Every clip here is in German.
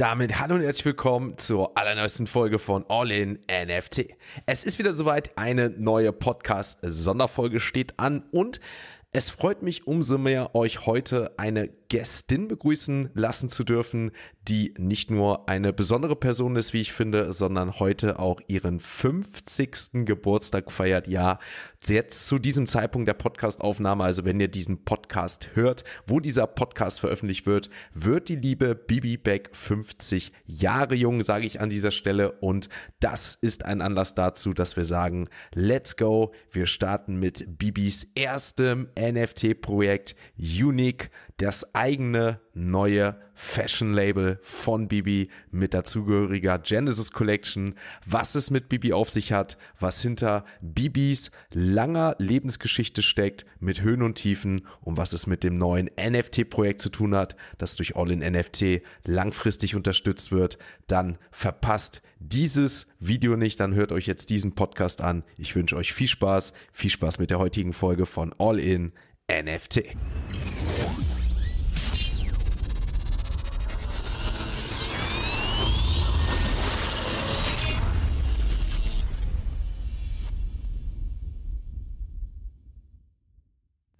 Damit hallo und herzlich willkommen zur allerneuesten Folge von All in NFT. Es ist wieder soweit, eine neue Podcast-Sonderfolge steht an und es freut mich umso mehr, euch heute eine Gästin begrüßen lassen zu dürfen, die nicht nur eine besondere Person ist, wie ich finde, sondern heute auch ihren 50. Geburtstag feiert. Ja, jetzt zu diesem Zeitpunkt der Podcastaufnahme, also wenn ihr diesen Podcast hört, wo dieser Podcast veröffentlicht wird, wird die liebe Bibi Beck 50 Jahre jung, sage ich an dieser Stelle. Und das ist ein Anlass dazu, dass wir sagen, let's go. Wir starten mit Bibis erstem NFT-Projekt Unique das eigene neue Fashion-Label von Bibi mit dazugehöriger Genesis Collection, was es mit Bibi auf sich hat, was hinter Bibis langer Lebensgeschichte steckt mit Höhen und Tiefen und was es mit dem neuen NFT-Projekt zu tun hat, das durch All in NFT langfristig unterstützt wird, dann verpasst dieses Video nicht, dann hört euch jetzt diesen Podcast an. Ich wünsche euch viel Spaß, viel Spaß mit der heutigen Folge von All in NFT.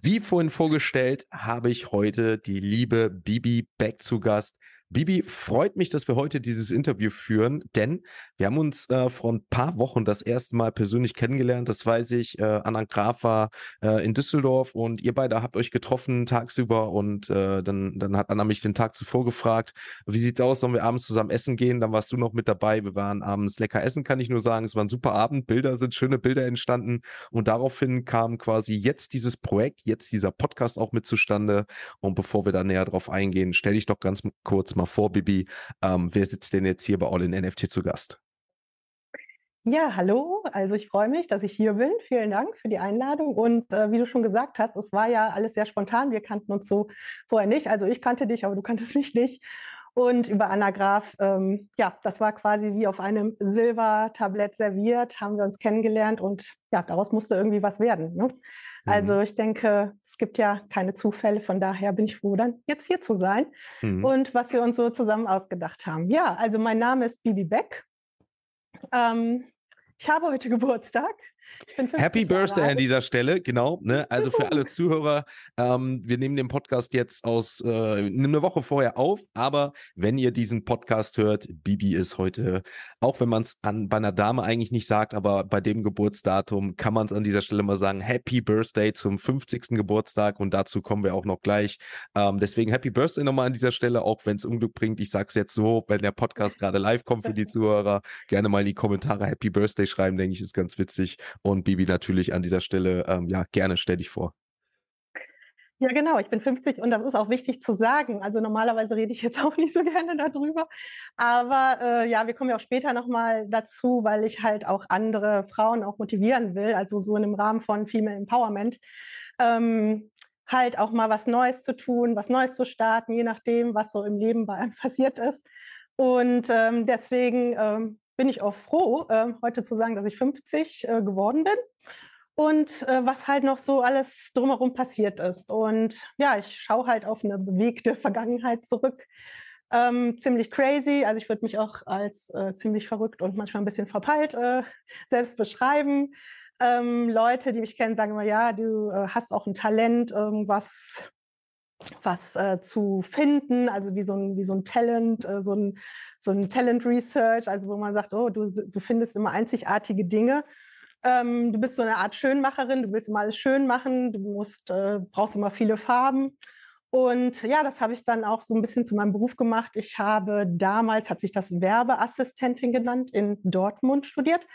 Wie vorhin vorgestellt, habe ich heute die liebe Bibi Beck zu Gast. Bibi, freut mich, dass wir heute dieses Interview führen, denn wir haben uns äh, vor ein paar Wochen das erste Mal persönlich kennengelernt. Das weiß ich. Äh, Anna Graf war äh, in Düsseldorf und ihr beide habt euch getroffen tagsüber und äh, dann, dann hat Anna mich den Tag zuvor gefragt, wie sieht's aus, sollen wir abends zusammen essen gehen? Dann warst du noch mit dabei. Wir waren abends lecker essen, kann ich nur sagen. Es war ein super Abend. Bilder sind schöne Bilder entstanden und daraufhin kam quasi jetzt dieses Projekt, jetzt dieser Podcast auch mit zustande. Und bevor wir da näher drauf eingehen, stell dich doch ganz kurz mal mal vor, Bibi. Ähm, wer sitzt denn jetzt hier bei All in NFT zu Gast? Ja, hallo. Also ich freue mich, dass ich hier bin. Vielen Dank für die Einladung. Und äh, wie du schon gesagt hast, es war ja alles sehr spontan. Wir kannten uns so vorher nicht. Also ich kannte dich, aber du kanntest mich nicht. Und über Anna Graf, ähm, ja, das war quasi wie auf einem Silbertablett serviert, haben wir uns kennengelernt und ja, daraus musste irgendwie was werden. Ne? Also, mhm. Also ich denke, es gibt ja keine Zufälle, von daher bin ich froh, dann jetzt hier zu sein mhm. und was wir uns so zusammen ausgedacht haben. Ja, also mein Name ist Bibi Beck. Ähm, ich habe heute Geburtstag. Happy Birthday an dieser Stelle, genau. Ne? Also für alle Zuhörer, ähm, wir nehmen den Podcast jetzt aus, äh, eine Woche vorher auf, aber wenn ihr diesen Podcast hört, Bibi ist heute, auch wenn man es bei einer Dame eigentlich nicht sagt, aber bei dem Geburtsdatum kann man es an dieser Stelle mal sagen, Happy Birthday zum 50. Geburtstag und dazu kommen wir auch noch gleich. Ähm, deswegen Happy Birthday nochmal an dieser Stelle, auch wenn es Unglück bringt. Ich sage es jetzt so, wenn der Podcast gerade live kommt für die Zuhörer, gerne mal in die Kommentare Happy Birthday schreiben, denke ich, ist ganz witzig. Und Bibi natürlich an dieser Stelle, ähm, ja, gerne stell dich vor. Ja, genau, ich bin 50 und das ist auch wichtig zu sagen. Also normalerweise rede ich jetzt auch nicht so gerne darüber. Aber äh, ja, wir kommen ja auch später nochmal dazu, weil ich halt auch andere Frauen auch motivieren will, also so in dem Rahmen von Female Empowerment. Ähm, halt auch mal was Neues zu tun, was Neues zu starten, je nachdem, was so im Leben bei einem passiert ist. Und ähm, deswegen ähm, bin ich auch froh, äh, heute zu sagen, dass ich 50 äh, geworden bin und äh, was halt noch so alles drumherum passiert ist. Und ja, ich schaue halt auf eine bewegte Vergangenheit zurück. Ähm, ziemlich crazy, also ich würde mich auch als äh, ziemlich verrückt und manchmal ein bisschen verpeilt äh, selbst beschreiben. Ähm, Leute, die mich kennen, sagen immer, ja, du äh, hast auch ein Talent, irgendwas was äh, zu finden, also wie so ein, wie so ein Talent, äh, so ein so ein Talent Research, also wo man sagt, oh, du, du findest immer einzigartige Dinge. Ähm, du bist so eine Art Schönmacherin, du willst immer alles schön machen, du musst, äh, brauchst immer viele Farben. Und ja, das habe ich dann auch so ein bisschen zu meinem Beruf gemacht. Ich habe damals, hat sich das Werbeassistentin genannt, in Dortmund studiert.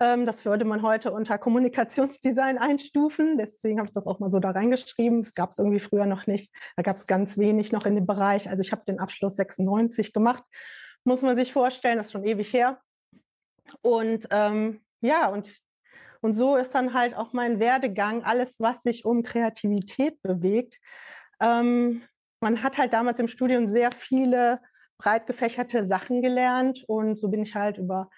Ähm, das würde man heute unter Kommunikationsdesign einstufen. Deswegen habe ich das auch mal so da reingeschrieben. Das gab es irgendwie früher noch nicht. Da gab es ganz wenig noch in dem Bereich. Also ich habe den Abschluss 96 gemacht muss man sich vorstellen, das ist schon ewig her. Und ähm, ja, und, und so ist dann halt auch mein Werdegang, alles, was sich um Kreativität bewegt. Ähm, man hat halt damals im Studium sehr viele breit gefächerte Sachen gelernt und so bin ich halt über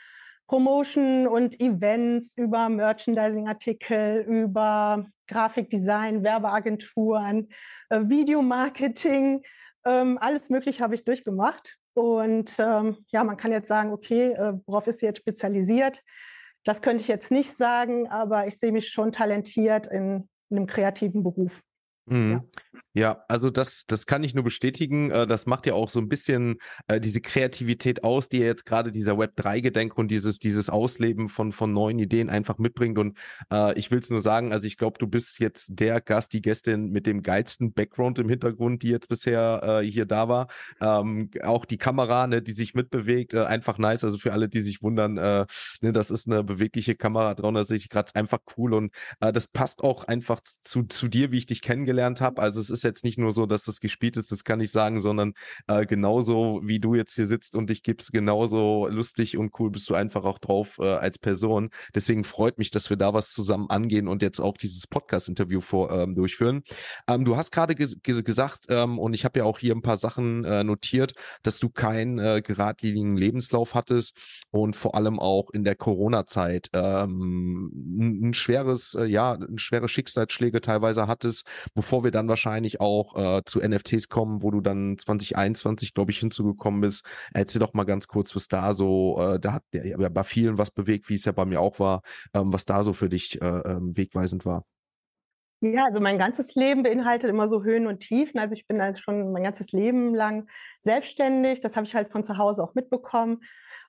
Promotion und Events, über Merchandising-Artikel, über Grafikdesign, Werbeagenturen, äh, Videomarketing, ähm, alles Mögliche habe ich durchgemacht. Und ähm, ja, man kann jetzt sagen, okay, äh, worauf ist sie jetzt spezialisiert? Das könnte ich jetzt nicht sagen, aber ich sehe mich schon talentiert in, in einem kreativen Beruf. Mhm. Ja, also das, das kann ich nur bestätigen. Äh, das macht ja auch so ein bisschen äh, diese Kreativität aus, die ja jetzt gerade dieser Web3-Gedenk und dieses, dieses Ausleben von, von neuen Ideen einfach mitbringt. Und äh, ich will es nur sagen, also ich glaube, du bist jetzt der Gast, die Gästin mit dem geilsten Background im Hintergrund, die jetzt bisher hier da war. Ähm, auch die Kamera, ne, die sich mitbewegt, einfach nice. Also für alle, die sich wundern, ne, das ist eine bewegliche Kamera 360 Grad, einfach cool und das passt auch einfach zu, zu dir, wie ich dich kennengelernt kennengelernt habe. Also es ist jetzt nicht nur so, dass das gespielt ist, das kann ich sagen, sondern äh, genauso wie du jetzt hier sitzt und dich gibst, genauso lustig und cool bist du einfach auch drauf äh, als Person. Deswegen freut mich, dass wir da was zusammen angehen und jetzt auch dieses Podcast-Interview ähm, durchführen. Ähm, du hast gerade ges gesagt, ähm, und ich habe ja auch hier ein paar Sachen äh, notiert, dass du keinen äh, geradlinigen Lebenslauf hattest und vor allem auch in der Corona-Zeit ein, ähm, ein, schweres, äh, ja, ein schwere Schicksalsschläge teilweise hattest, bevor wir dann wahrscheinlich auch äh, zu NFTs kommen, wo du dann 2021, glaube ich, hinzugekommen bist. Erzähl doch mal ganz kurz, was da so, äh, da hat der ja bei vielen was bewegt, wie es ja bei mir auch war, ähm, was da so für dich äh, ähm, wegweisend war. Ja, also mein ganzes Leben beinhaltet immer so Höhen und Tiefen. Also ich bin also schon mein ganzes Leben lang selbstständig. Das habe ich halt von zu Hause auch mitbekommen.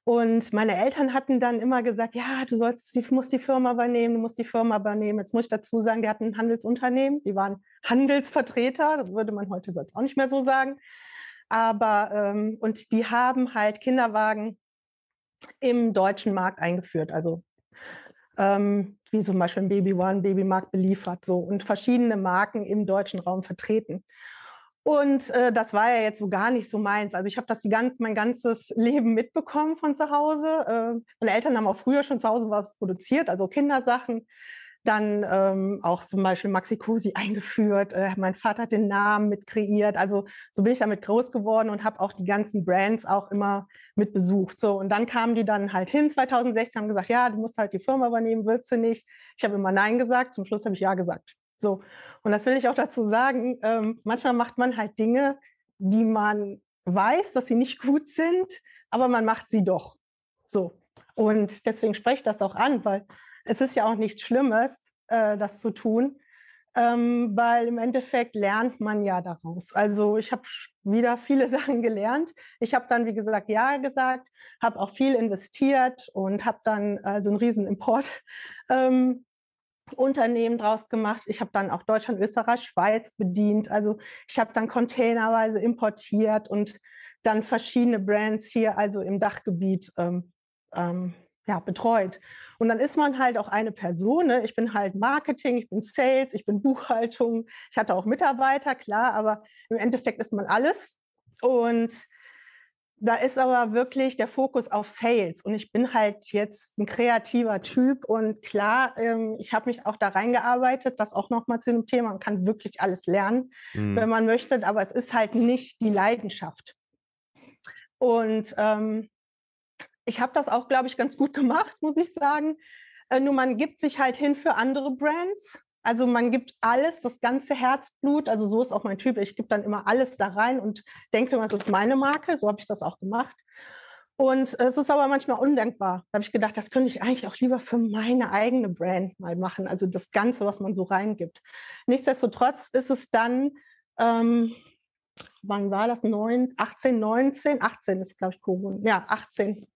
Und meine Eltern hatten dann immer gesagt, ja, du sollst, du musst die Firma übernehmen, du musst die Firma übernehmen. Jetzt muss ich dazu sagen, die hatten ein Handelsunternehmen, die waren Handelsvertreter, das würde man heute sonst auch nicht mehr so sagen. Aber, ähm, und die haben halt Kinderwagen im deutschen Markt eingeführt, also ähm, wie zum Beispiel im Baby One, Babymarkt beliefert, so und verschiedene Marken im deutschen Raum vertreten. Und äh, das war ja jetzt so gar nicht so meins. Also ich habe das die ganz, mein ganzes Leben mitbekommen von zu Hause. Äh, meine Eltern haben auch früher schon zu Hause was produziert, also Kindersachen. Dann ähm, auch zum Beispiel Maxi Cosi eingeführt. Äh, mein Vater hat den Namen mit kreiert. Also so bin ich damit groß geworden und habe auch die ganzen Brands auch immer mit besucht. So und dann kamen die dann halt hin 2016 haben gesagt, ja, du musst halt die Firma übernehmen, willst du nicht? Ich habe immer Nein gesagt. Zum Schluss habe ich Ja gesagt. So. Und das will ich auch dazu sagen. Ähm, manchmal macht man halt Dinge, die man weiß, dass sie nicht gut sind, aber man macht sie doch. So. Und deswegen spreche ich das auch an, weil es ist ja auch nichts Schlimmes, äh, das zu tun, ähm, weil im Endeffekt lernt man ja daraus. Also ich habe wieder viele Sachen gelernt. Ich habe dann, wie gesagt, ja gesagt, habe auch viel investiert und habe dann also einen riesen Import ähm, Unternehmen draus gemacht. Ich habe dann auch Deutschland, Österreich, Schweiz bedient. Also ich habe dann containerweise importiert und dann verschiedene Brands hier, also im Dachgebiet, ähm, ähm, ja, betreut. Und dann ist man halt auch eine Person. Ne? Ich bin halt Marketing, ich bin Sales, ich bin Buchhaltung. Ich hatte auch Mitarbeiter, klar, aber im Endeffekt ist man alles. Und da ist aber wirklich der Fokus auf Sales. Und ich bin halt jetzt ein kreativer Typ und klar, ähm, ich habe mich auch da reingearbeitet, das auch nochmal zu dem Thema. Man kann wirklich alles lernen, mhm. wenn man möchte, aber es ist halt nicht die Leidenschaft. Und ähm, ich habe das auch, glaube ich, ganz gut gemacht, muss ich sagen. Äh, nur man gibt sich halt hin für andere Brands also man gibt alles, das ganze Herzblut, also so ist auch mein Typ. Ich gebe dann immer alles da rein und denke immer, das ist meine Marke. So habe ich das auch gemacht. Und es ist aber manchmal undenkbar. Da habe ich gedacht, das könnte ich eigentlich auch lieber für meine eigene Brand mal machen. Also das Ganze, was man so reingibt. Nichtsdestotrotz ist es dann, ähm, wann war das? 9, 18, 19? 18 ist, glaube ich, Corona. Ja, 18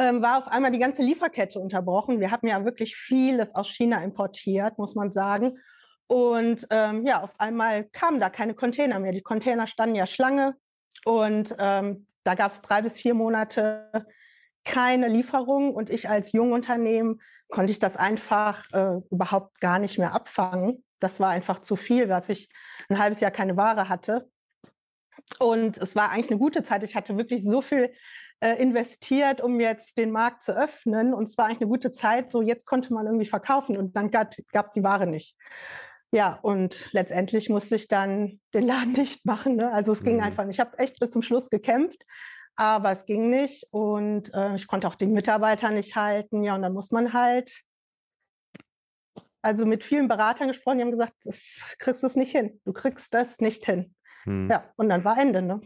ähm, war auf einmal die ganze Lieferkette unterbrochen. Wir hatten ja wirklich vieles aus China importiert, muss man sagen. Und ähm, ja, auf einmal kamen da keine Container mehr. Die Container standen ja Schlange und ähm, da gab es drei bis vier Monate keine Lieferung und ich als Jungunternehmen konnte ich das einfach äh, überhaupt gar nicht mehr abfangen. Das war einfach zu viel, dass ich ein halbes Jahr keine Ware hatte. Und es war eigentlich eine gute Zeit. Ich hatte wirklich so viel äh, investiert, um jetzt den Markt zu öffnen. Und es war eigentlich eine gute Zeit, so jetzt konnte man irgendwie verkaufen und dann gab es die Ware nicht. Ja, und letztendlich musste ich dann den Laden dicht machen. Ne? Also es mhm. ging einfach nicht. Ich habe echt bis zum Schluss gekämpft, aber es ging nicht und äh, ich konnte auch den Mitarbeiter nicht halten. Ja, und dann muss man halt, also mit vielen Beratern gesprochen, die haben gesagt, das kriegst du es nicht hin. Du kriegst das nicht hin. Mhm. Ja, und dann war Ende. Ne?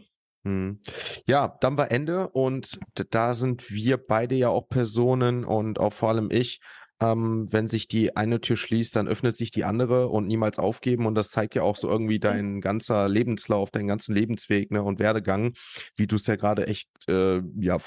Mhm. Ja, dann war Ende und da sind wir beide ja auch Personen und auch vor allem ich. Ähm, wenn sich die eine Tür schließt, dann öffnet sich die andere und niemals aufgeben. Und das zeigt ja auch so irgendwie mhm. dein ganzer Lebenslauf, deinen ganzen Lebensweg ne, und Werdegang, wie du es ja gerade echt äh, ja,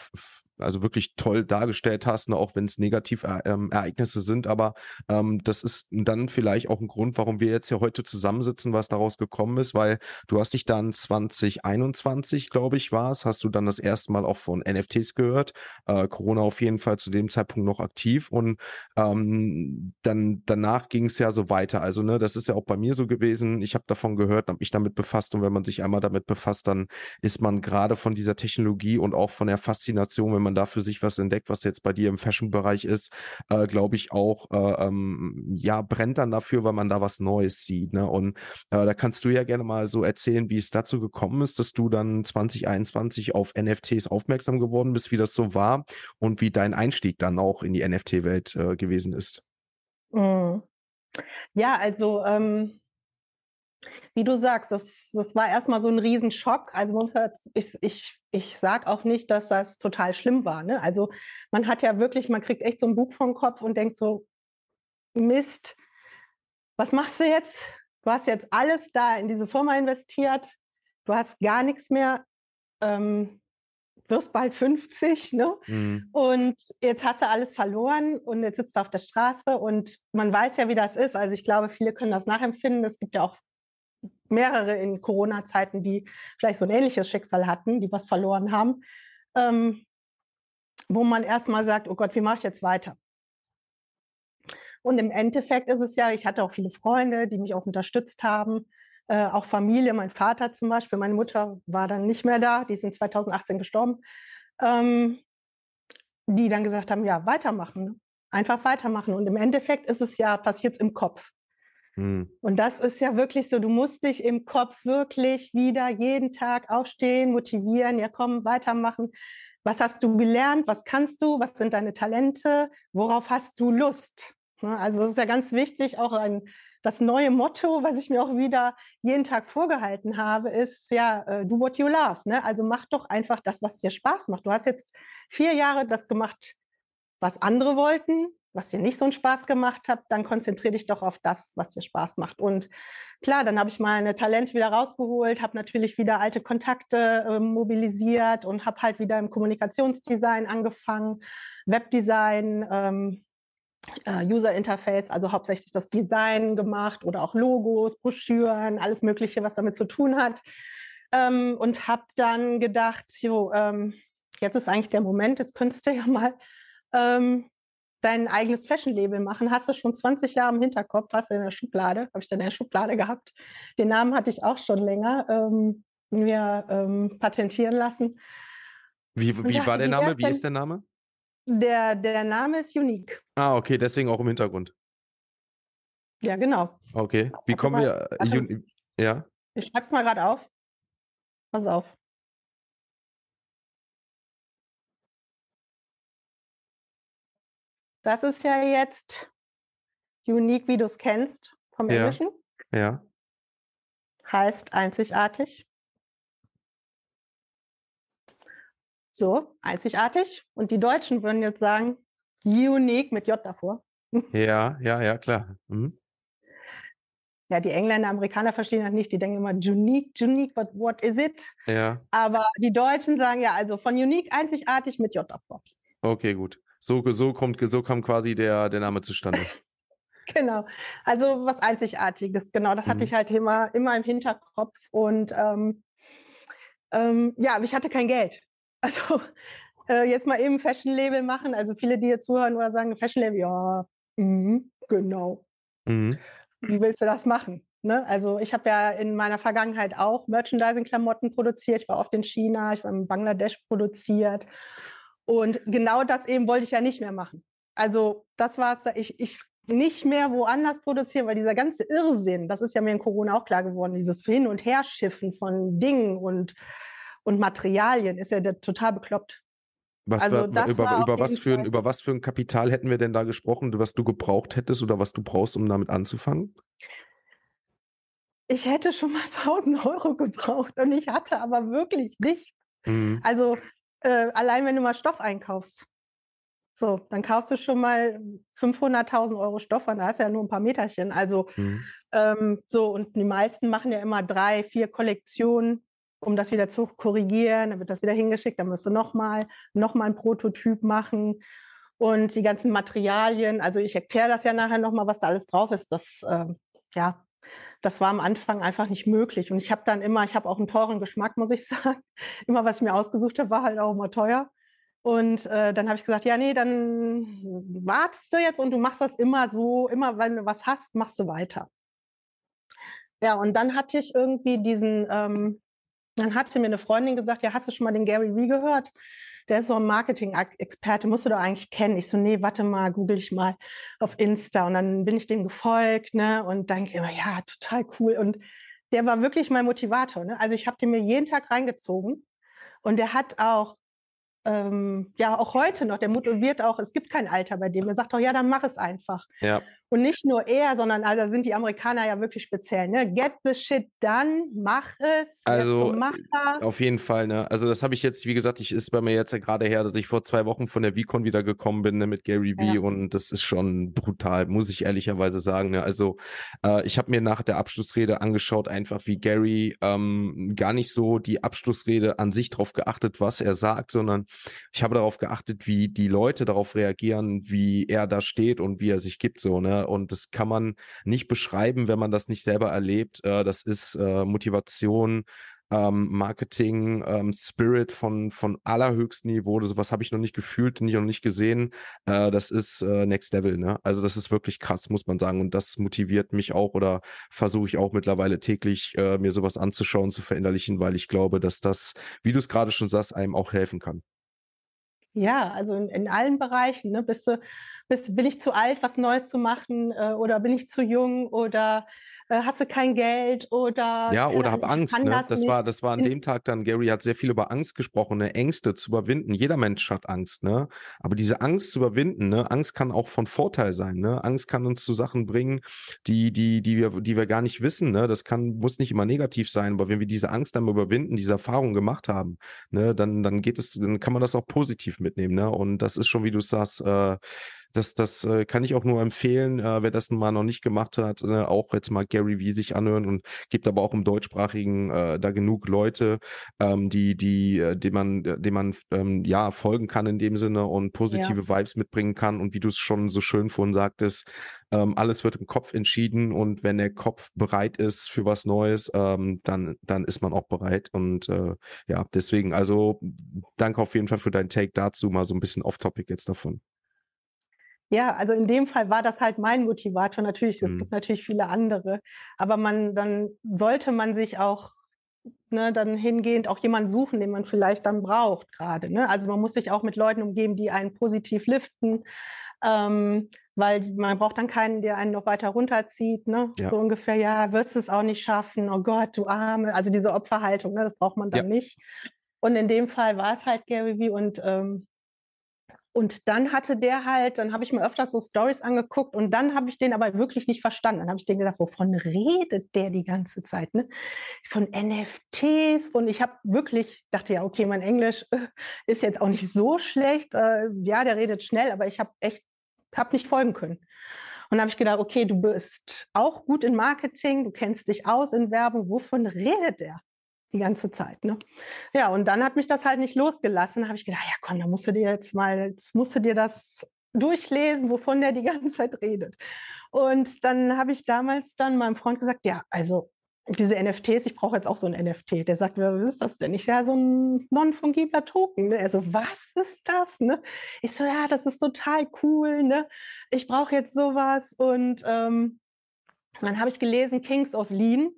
also wirklich toll dargestellt hast, ne, auch wenn es negativ äh, ähm, Ereignisse sind. Aber ähm, das ist dann vielleicht auch ein Grund, warum wir jetzt hier heute zusammensitzen, was daraus gekommen ist, weil du hast dich dann 2021, glaube ich, war es, hast du dann das erste Mal auch von NFTs gehört. Äh, Corona auf jeden Fall zu dem Zeitpunkt noch aktiv und ähm, dann danach ging es ja so weiter. Also ne, das ist ja auch bei mir so gewesen. Ich habe davon gehört, habe mich damit befasst und wenn man sich einmal damit befasst, dann ist man gerade von dieser Technologie und auch von der Faszination, wenn man man da für sich was entdeckt, was jetzt bei dir im Fashion-Bereich ist, äh, glaube ich auch, äh, ähm, ja, brennt dann dafür, weil man da was Neues sieht. Ne? Und äh, da kannst du ja gerne mal so erzählen, wie es dazu gekommen ist, dass du dann 2021 auf NFTs aufmerksam geworden bist, wie das so war und wie dein Einstieg dann auch in die NFT-Welt äh, gewesen ist. Mhm. Ja, also ähm, wie du sagst, das, das war erstmal so ein Riesenschock. Also ich, ich ich sage auch nicht, dass das total schlimm war. Ne? Also man hat ja wirklich, man kriegt echt so ein Bug vom Kopf und denkt so, Mist, was machst du jetzt? Du hast jetzt alles da in diese Firma investiert, du hast gar nichts mehr, ähm, wirst bald 50 ne? Mhm. und jetzt hast du alles verloren und jetzt sitzt du auf der Straße und man weiß ja, wie das ist. Also ich glaube, viele können das nachempfinden. Es gibt ja auch mehrere in Corona-Zeiten, die vielleicht so ein ähnliches Schicksal hatten, die was verloren haben, ähm, wo man erstmal sagt, oh Gott, wie mache ich jetzt weiter? Und im Endeffekt ist es ja, ich hatte auch viele Freunde, die mich auch unterstützt haben, äh, auch Familie, mein Vater zum Beispiel, meine Mutter war dann nicht mehr da, die sind 2018 gestorben, ähm, die dann gesagt haben, ja, weitermachen, einfach weitermachen. Und im Endeffekt ist es ja, passiert es im Kopf. Hm. Und das ist ja wirklich so, du musst dich im Kopf wirklich wieder jeden Tag aufstehen, motivieren, ja komm, weitermachen. Was hast du gelernt? Was kannst du? Was sind deine Talente? Worauf hast du Lust? Also es ist ja ganz wichtig, auch ein, das neue Motto, was ich mir auch wieder jeden Tag vorgehalten habe, ist ja, äh, do what you love. Ne? Also mach doch einfach das, was dir Spaß macht. Du hast jetzt vier Jahre das gemacht, was andere wollten was dir nicht so einen Spaß gemacht hat, dann konzentriere dich doch auf das, was dir Spaß macht. Und klar, dann habe ich meine Talente wieder rausgeholt, habe natürlich wieder alte Kontakte äh, mobilisiert und habe halt wieder im Kommunikationsdesign angefangen, Webdesign, ähm, äh, User Interface, also hauptsächlich das Design gemacht oder auch Logos, Broschüren, alles Mögliche, was damit zu tun hat. Ähm, und habe dann gedacht, jo, ähm, jetzt ist eigentlich der Moment, jetzt könntest du ja mal ähm, dein eigenes Fashion-Label machen, hast du schon 20 Jahre im Hinterkopf, hast du in der Schublade, habe ich dann in der Schublade gehabt. Den Namen hatte ich auch schon länger ähm, mir ähm, patentieren lassen. Wie, wie war der Name? Wie ist der Name? Der, der Name ist unique. Ah, okay, deswegen auch im Hintergrund. Ja, genau. Okay, wie also kommen mal, wir? Äh, warte, ja? Ich schreib's mal gerade auf. Pass auf. Das ist ja jetzt unique, wie du es kennst vom ja. Englischen. Ja. Heißt einzigartig. So, einzigartig. Und die Deutschen würden jetzt sagen, unique mit J davor. Ja, ja, ja, klar. Mhm. Ja, die Engländer, Amerikaner verstehen das nicht. Die denken immer unique, unique, but what is it? Ja. Aber die Deutschen sagen ja, also von unique, einzigartig mit J davor. Okay, gut. So, so, kommt, so kam quasi der, der Name zustande. genau, also was Einzigartiges, genau. Das mhm. hatte ich halt immer, immer im Hinterkopf. Und ähm, ähm, ja, ich hatte kein Geld. Also äh, jetzt mal eben Fashion Label machen. Also viele, die hier zuhören oder sagen, Fashion Label, ja, mh, genau. Mhm. Wie willst du das machen? Ne? Also ich habe ja in meiner Vergangenheit auch Merchandising-Klamotten produziert. Ich war oft in China, ich war in Bangladesch produziert. Und genau das eben wollte ich ja nicht mehr machen. Also das war es, ich, ich nicht mehr woanders produzieren, weil dieser ganze Irrsinn, das ist ja mir in Corona auch klar geworden, dieses Hin- und Herschiffen von Dingen und, und Materialien ist ja total bekloppt. Was also wir, über, über was für ein, über was für ein Kapital hätten wir denn da gesprochen, was du gebraucht hättest oder was du brauchst, um damit anzufangen? Ich hätte schon mal 1000 Euro gebraucht und ich hatte aber wirklich nichts. Mhm. Also äh, allein wenn du mal Stoff einkaufst. So, dann kaufst du schon mal 500.000 Euro Stoff und da hast du ja nur ein paar Meterchen. Also mhm. ähm, so, und die meisten machen ja immer drei, vier Kollektionen, um das wieder zu korrigieren. Dann wird das wieder hingeschickt, dann musst du nochmal nochmal ein Prototyp machen und die ganzen Materialien. Also ich erkläre das ja nachher nochmal, was da alles drauf ist. Das, äh, ja, das war am Anfang einfach nicht möglich. Und ich habe dann immer, ich habe auch einen teuren Geschmack, muss ich sagen. Immer, was ich mir ausgesucht habe, war halt auch immer teuer. Und äh, dann habe ich gesagt, ja, nee, dann wartest du jetzt und du machst das immer so, immer wenn du was hast, machst du weiter. Ja, und dann hatte ich irgendwie diesen, ähm, dann hatte mir eine Freundin gesagt, ja, hast du schon mal den Gary Vee gehört? der ist so ein Marketing-Experte, musst du doch eigentlich kennen. Ich so, nee, warte mal, google ich mal auf Insta. Und dann bin ich dem gefolgt, ne? Und denke immer, ja, total cool. Und der war wirklich mein Motivator. Ne? Also ich habe den mir jeden Tag reingezogen. Und der hat auch, ähm, ja, auch heute noch, der motiviert auch, es gibt kein Alter bei dem. Er sagt auch, ja, dann mach es einfach. Ja. Und nicht nur er, sondern also sind die Amerikaner ja wirklich speziell. Ne? Get the shit done, mach es. Also auf jeden Fall. Ne? Also das habe ich jetzt, wie gesagt, ich ist bei mir jetzt ja gerade her, dass ich vor zwei Wochen von der VCon wieder gekommen bin ne, mit Gary V. Ja. Und das ist schon brutal, muss ich ehrlicherweise sagen. Ne? Also äh, ich habe mir nach der Abschlussrede angeschaut, einfach wie Gary ähm, gar nicht so die Abschlussrede an sich darauf geachtet, was er sagt, sondern ich habe darauf geachtet, wie die Leute darauf reagieren, wie er da steht und wie er sich gibt. So, ne? Ne, und das kann man nicht beschreiben, wenn man das nicht selber erlebt. Äh, das ist äh, Motivation, ähm, Marketing, ähm, Spirit von, von allerhöchstem Niveau. So Sowas habe ich noch nicht gefühlt, nicht, noch nicht gesehen. Äh, das ist äh, Next Level, ne? Also das ist wirklich krass, muss man sagen. Und das motiviert mich auch oder versuche ich auch mittlerweile täglich äh, mir sowas anzuschauen, zu verinnerlichen, weil ich glaube, dass das, wie du es gerade schon sagst, einem auch helfen kann. Ja, also in, in allen Bereichen. Ne? Bist du, bist, bin ich zu alt, was Neues zu machen? Äh, oder bin ich zu jung? Oder äh, hast du kein Geld oder. Ja, äh, oder äh, hab Angst. Ne? Das, das war, das war an dem Tag dann, Gary hat sehr viel über Angst gesprochen, ne? Ängste zu überwinden. Jeder Mensch hat Angst, ne? Aber diese Angst zu überwinden, ne? Angst kann auch von Vorteil sein, ne? Angst kann uns zu Sachen bringen, die, die, die wir, die wir gar nicht wissen, ne? Das kann, muss nicht immer negativ sein, aber wenn wir diese Angst dann überwinden, diese Erfahrung gemacht haben, ne? Dann, dann geht es, dann kann man das auch positiv mitnehmen, ne? Und das ist schon, wie du sagst, äh, das, das äh, kann ich auch nur empfehlen, äh, wer das mal noch nicht gemacht hat, äh, auch jetzt mal Gary Vee sich anhören und gibt aber auch im deutschsprachigen äh, da genug Leute, ähm, die, die, äh, dem man, äh, dem man ähm, ja folgen kann in dem Sinne und positive ja. Vibes mitbringen kann. Und wie du es schon so schön vorhin sagtest, ähm, alles wird im Kopf entschieden und wenn der Kopf bereit ist für was Neues, ähm, dann, dann ist man auch bereit. Und äh, ja, deswegen, also danke auf jeden Fall für deinen Take dazu, mal so ein bisschen off-topic jetzt davon. Ja, also in dem Fall war das halt mein Motivator. Natürlich, mhm. es gibt natürlich viele andere, aber man, dann sollte man sich auch ne, dann hingehend auch jemanden suchen, den man vielleicht dann braucht gerade. Ne? Also man muss sich auch mit Leuten umgeben, die einen positiv liften, ähm, weil man braucht dann keinen, der einen noch weiter runterzieht. Ne? Ja. So ungefähr, ja, wirst es auch nicht schaffen, oh Gott, du Arme. Also diese Opferhaltung, ne, das braucht man dann ja. nicht. Und in dem Fall war es halt Gary Vee und ähm, und dann hatte der halt, dann habe ich mir öfters so Stories angeguckt und dann habe ich den aber wirklich nicht verstanden. Dann habe ich den gedacht, wovon redet der die ganze Zeit? Ne? Von NFTs und ich habe wirklich, dachte ja, okay, mein Englisch äh, ist jetzt auch nicht so schlecht. Äh, ja, der redet schnell, aber ich habe echt, habe nicht folgen können. Und habe ich gedacht, okay, du bist auch gut in Marketing, du kennst dich aus in Werbung, wovon redet er? die ganze Zeit. Ne? Ja, und dann hat mich das halt nicht losgelassen. Da habe ich gedacht, ja komm, da musst du dir jetzt mal, jetzt musst du dir das durchlesen, wovon der die ganze Zeit redet. Und dann habe ich damals dann meinem Freund gesagt, ja, also diese NFTs, ich brauche jetzt auch so ein NFT. Der sagt, was ist das denn? Ich, ja, so ein non-fungibler Token. Ne? Also, was ist das? Ne? Ich so, ja, das ist total cool. Ne? Ich brauche jetzt sowas. Und ähm, dann habe ich gelesen, Kings of Lean,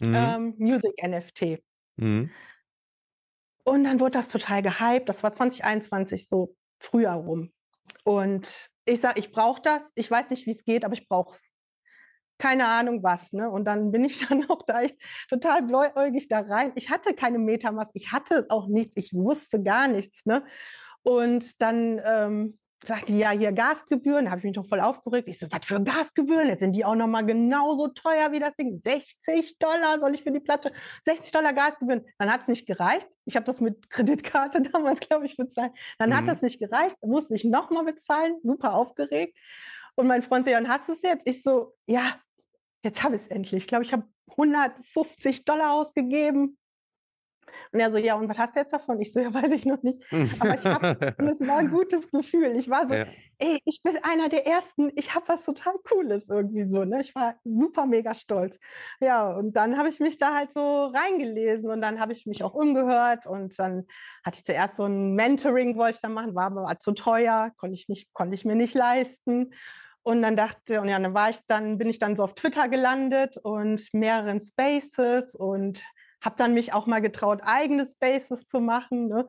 mhm. ähm, Music NFT. Mhm. Und dann wurde das total gehypt. Das war 2021, so früher rum. Und ich sage, ich brauche das. Ich weiß nicht, wie es geht, aber ich brauche es. Keine Ahnung was. Ne? Und dann bin ich dann auch da echt total bläuäugig da rein. Ich hatte keine Metamask, ich hatte auch nichts, ich wusste gar nichts. Ne? Und dann ähm, sagt die, ja, hier Gasgebühren, da habe ich mich doch voll aufgeregt. Ich so, was für Gasgebühren? Jetzt sind die auch nochmal genauso teuer wie das Ding. 60 Dollar soll ich für die Platte, 60 Dollar Gasgebühren. Dann hat es nicht gereicht. Ich habe das mit Kreditkarte damals, glaube ich, bezahlt. Dann mhm. hat das nicht gereicht, musste ich nochmal bezahlen, super aufgeregt. Und mein Freund sagt, dann hast du es jetzt? Ich so, ja, jetzt habe ich es endlich. Ich glaube, ich habe 150 Dollar ausgegeben und er so, ja, und was hast du jetzt davon? Ich so, ja, weiß ich noch nicht. Aber ich habe, und es war ein gutes Gefühl. Ich war so, ja. ey, ich bin einer der Ersten. Ich habe was total Cooles irgendwie so. Ne? Ich war super mega stolz. Ja, und dann habe ich mich da halt so reingelesen und dann habe ich mich auch umgehört und dann hatte ich zuerst so ein Mentoring, wollte ich dann machen, war aber zu teuer, konnte ich, nicht, konnte ich mir nicht leisten. Und dann dachte, und ja, dann war ich dann, bin ich dann so auf Twitter gelandet und mehreren Spaces und habe dann mich auch mal getraut, eigene Spaces zu machen. Ne?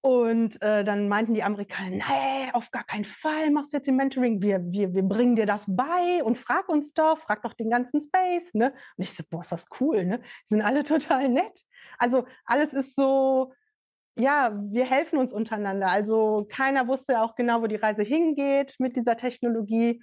Und äh, dann meinten die Amerikaner, nee, auf gar keinen Fall machst du jetzt den Mentoring. Wir, wir, wir bringen dir das bei und frag uns doch, frag doch den ganzen Space. Ne? Und ich so, boah, ist das cool, ne? Die sind alle total nett. Also alles ist so, ja, wir helfen uns untereinander. Also keiner wusste auch genau, wo die Reise hingeht mit dieser Technologie.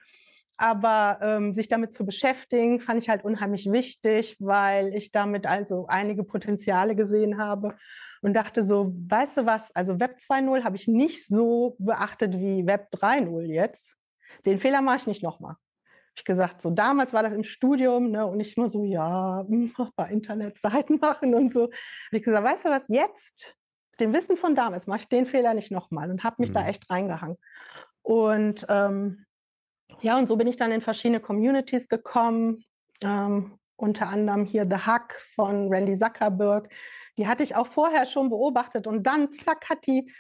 Aber ähm, sich damit zu beschäftigen, fand ich halt unheimlich wichtig, weil ich damit also einige Potenziale gesehen habe und dachte so, weißt du was, also Web 2.0 habe ich nicht so beachtet wie Web 3.0 jetzt. Den Fehler mache ich nicht nochmal. Ich gesagt, so damals war das im Studium ne, und ich immer so, ja, bei Internetseiten machen und so. Habe ich gesagt, weißt du was, jetzt, dem Wissen von damals, mache ich den Fehler nicht nochmal und habe mich mhm. da echt reingehangen. Und ähm, ja, und so bin ich dann in verschiedene Communities gekommen, ähm, unter anderem hier The Hack von Randy Zuckerberg. Die hatte ich auch vorher schon beobachtet und dann, zack, hat die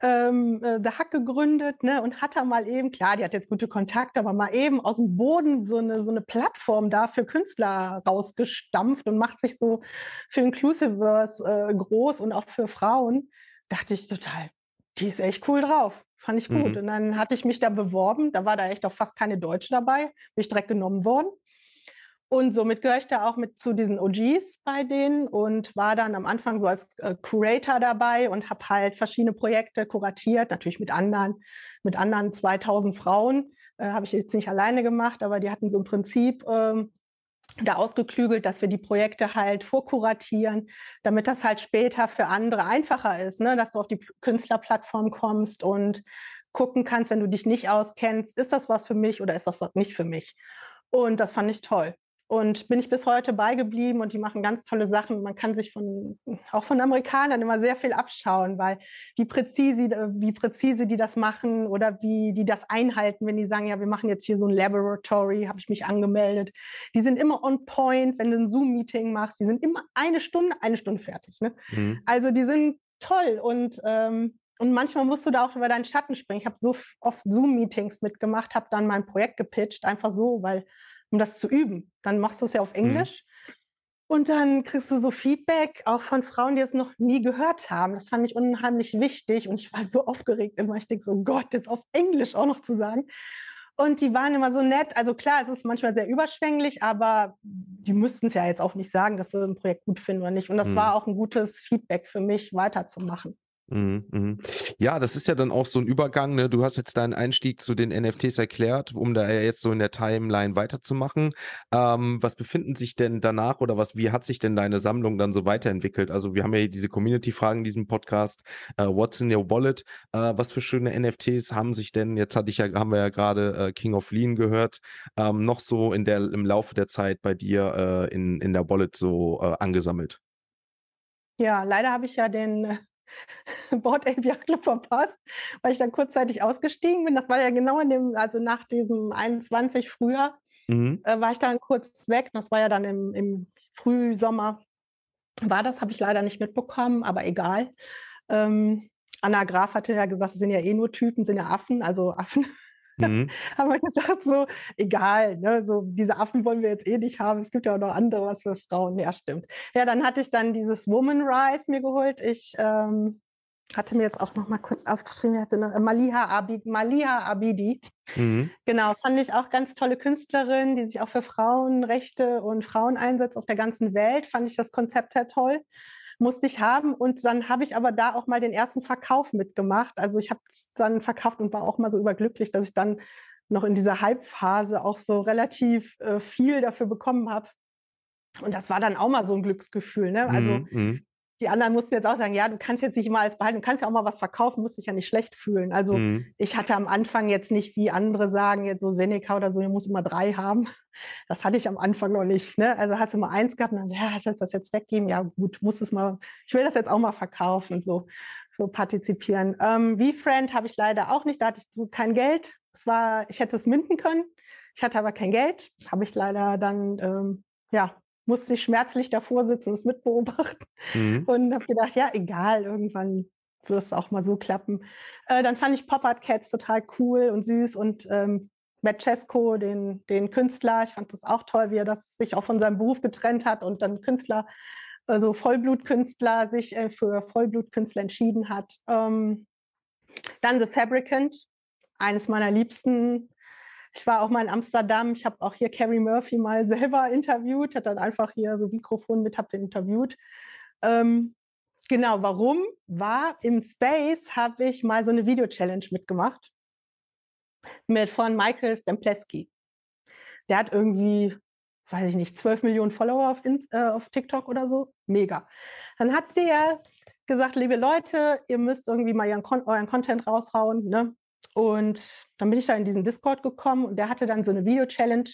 ähm, äh, The Hack gegründet ne, und hat da mal eben, klar, die hat jetzt gute Kontakte, aber mal eben aus dem Boden so eine, so eine Plattform da für Künstler rausgestampft und macht sich so für Inclusiveverse äh, groß und auch für Frauen. Dachte ich total, die ist echt cool drauf. Fand ich gut. Mhm. Und dann hatte ich mich da beworben. Da war da echt auch fast keine Deutsche dabei. Bin ich direkt genommen worden. Und somit gehöre ich da auch mit zu diesen OGs bei denen und war dann am Anfang so als äh, Curator dabei und habe halt verschiedene Projekte kuratiert, natürlich mit anderen, mit anderen 2000 Frauen. Äh, habe ich jetzt nicht alleine gemacht, aber die hatten so im Prinzip ähm, da ausgeklügelt, dass wir die Projekte halt vorkuratieren, damit das halt später für andere einfacher ist, ne? dass du auf die Künstlerplattform kommst und gucken kannst, wenn du dich nicht auskennst, ist das was für mich oder ist das was nicht für mich? Und das fand ich toll. Und bin ich bis heute beigeblieben und die machen ganz tolle Sachen. Man kann sich von, auch von Amerikanern immer sehr viel abschauen, weil wie präzise, wie präzise die das machen oder wie die das einhalten, wenn die sagen, ja, wir machen jetzt hier so ein Laboratory, habe ich mich angemeldet. Die sind immer on point, wenn du ein Zoom-Meeting machst. Die sind immer eine Stunde, eine Stunde fertig. Ne? Mhm. Also die sind toll und ähm, und manchmal musst du da auch über deinen Schatten springen. Ich habe so oft Zoom-Meetings mitgemacht, habe dann mein Projekt gepitcht, einfach so, weil um das zu üben. Dann machst du es ja auf mhm. Englisch. Mhm. Und dann kriegst du so Feedback auch von Frauen, die es noch nie gehört haben. Das fand ich unheimlich wichtig und ich war so aufgeregt immer. Ich denke so, Gott, jetzt auf Englisch auch noch zu sagen. Und die waren immer so nett. Also klar, es ist manchmal sehr überschwänglich, aber die müssten es ja jetzt auch nicht sagen, dass sie ein Projekt gut finden oder nicht. Und das mhm. war auch ein gutes Feedback für mich, weiterzumachen. Mhm, mhm. Ja, das ist ja dann auch so ein Übergang. Ne? Du hast jetzt deinen Einstieg zu den NFTs erklärt, um da jetzt so in der Timeline weiterzumachen. Ähm, was befinden sich denn danach oder was, wie hat sich denn deine Sammlung dann so weiterentwickelt? Also, wir haben ja diese Community-Fragen in diesem Podcast. Äh, what's in your wallet? Äh, was für schöne NFTs haben sich denn, jetzt hatte ich ja, haben wir ja gerade äh, King of Lean gehört, ähm, noch so in der, im Laufe der Zeit bei dir äh, in, in der Wallet so äh, angesammelt? Ja, leider habe ich ja den äh, Board API Club verpasst, weil ich dann kurzzeitig ausgestiegen bin. Das war ja genau in dem, also nach diesem 21 Frühjahr, mhm. äh, war ich dann kurz weg. Das war ja dann im, im Frühsommer. War das, habe ich leider nicht mitbekommen, aber egal. Ähm, Anna Graf hatte ja gesagt, es sind ja eh nur Typen, sind ja Affen, also Affen Mhm. haben wir gesagt, so, egal, ne, so diese Affen wollen wir jetzt eh nicht haben. Es gibt ja auch noch andere, was für Frauen. Ja, stimmt. Ja, dann hatte ich dann dieses Woman Rise mir geholt. Ich ähm, hatte mir jetzt auch noch mal kurz aufgeschrieben, hatte noch, äh, Maliha, Abid, Maliha Abidi. Mhm. Genau, fand ich auch ganz tolle Künstlerin, die sich auch für Frauenrechte und Frauen einsetzt auf der ganzen Welt. Fand ich das Konzept sehr toll musste ich haben. Und dann habe ich aber da auch mal den ersten Verkauf mitgemacht. Also ich habe es dann verkauft und war auch mal so überglücklich, dass ich dann noch in dieser Halbphase auch so relativ äh, viel dafür bekommen habe. Und das war dann auch mal so ein Glücksgefühl. Ne? Also mm, mm die anderen mussten jetzt auch sagen, ja, du kannst jetzt nicht mal alles behalten, du kannst ja auch mal was verkaufen, musst dich ja nicht schlecht fühlen. Also mhm. ich hatte am Anfang jetzt nicht, wie andere sagen, jetzt so Seneca oder so, du musst immer drei haben. Das hatte ich am Anfang noch nicht. Ne? Also hast du mal eins gehabt und dann, ja, sollst du das jetzt weggeben? Ja, gut, muss es mal, ich will das jetzt auch mal verkaufen und so, so partizipieren. Ähm, V-Friend habe ich leider auch nicht, da hatte ich so kein Geld. Es war, ich hätte es minden können. Ich hatte aber kein Geld, habe ich leider dann ähm, ja, musste ich schmerzlich davor sitzen und es mitbeobachten. Mhm. Und habe gedacht, ja, egal, irgendwann wird es auch mal so klappen. Äh, dann fand ich Pop-Art Cats total cool und süß und ähm, Matt den, den Künstler, ich fand das auch toll, wie er das sich auch von seinem Beruf getrennt hat und dann Künstler, also Vollblutkünstler, sich äh, für Vollblutkünstler entschieden hat. Ähm, dann The Fabricant, eines meiner liebsten ich war auch mal in Amsterdam. Ich habe auch hier Carrie Murphy mal selber interviewt, hat dann einfach hier so Mikrofon mit, habe den interviewt. Ähm, genau, warum? War im Space, habe ich mal so eine Video-Challenge mitgemacht mit von Michael Stempleski. Der hat irgendwie, weiß ich nicht, 12 Millionen Follower auf, äh, auf TikTok oder so. Mega. Dann hat sie ja gesagt, liebe Leute, ihr müsst irgendwie mal euren, Con euren Content raushauen. Ne? Und dann bin ich da in diesen Discord gekommen und der hatte dann so eine Video-Challenge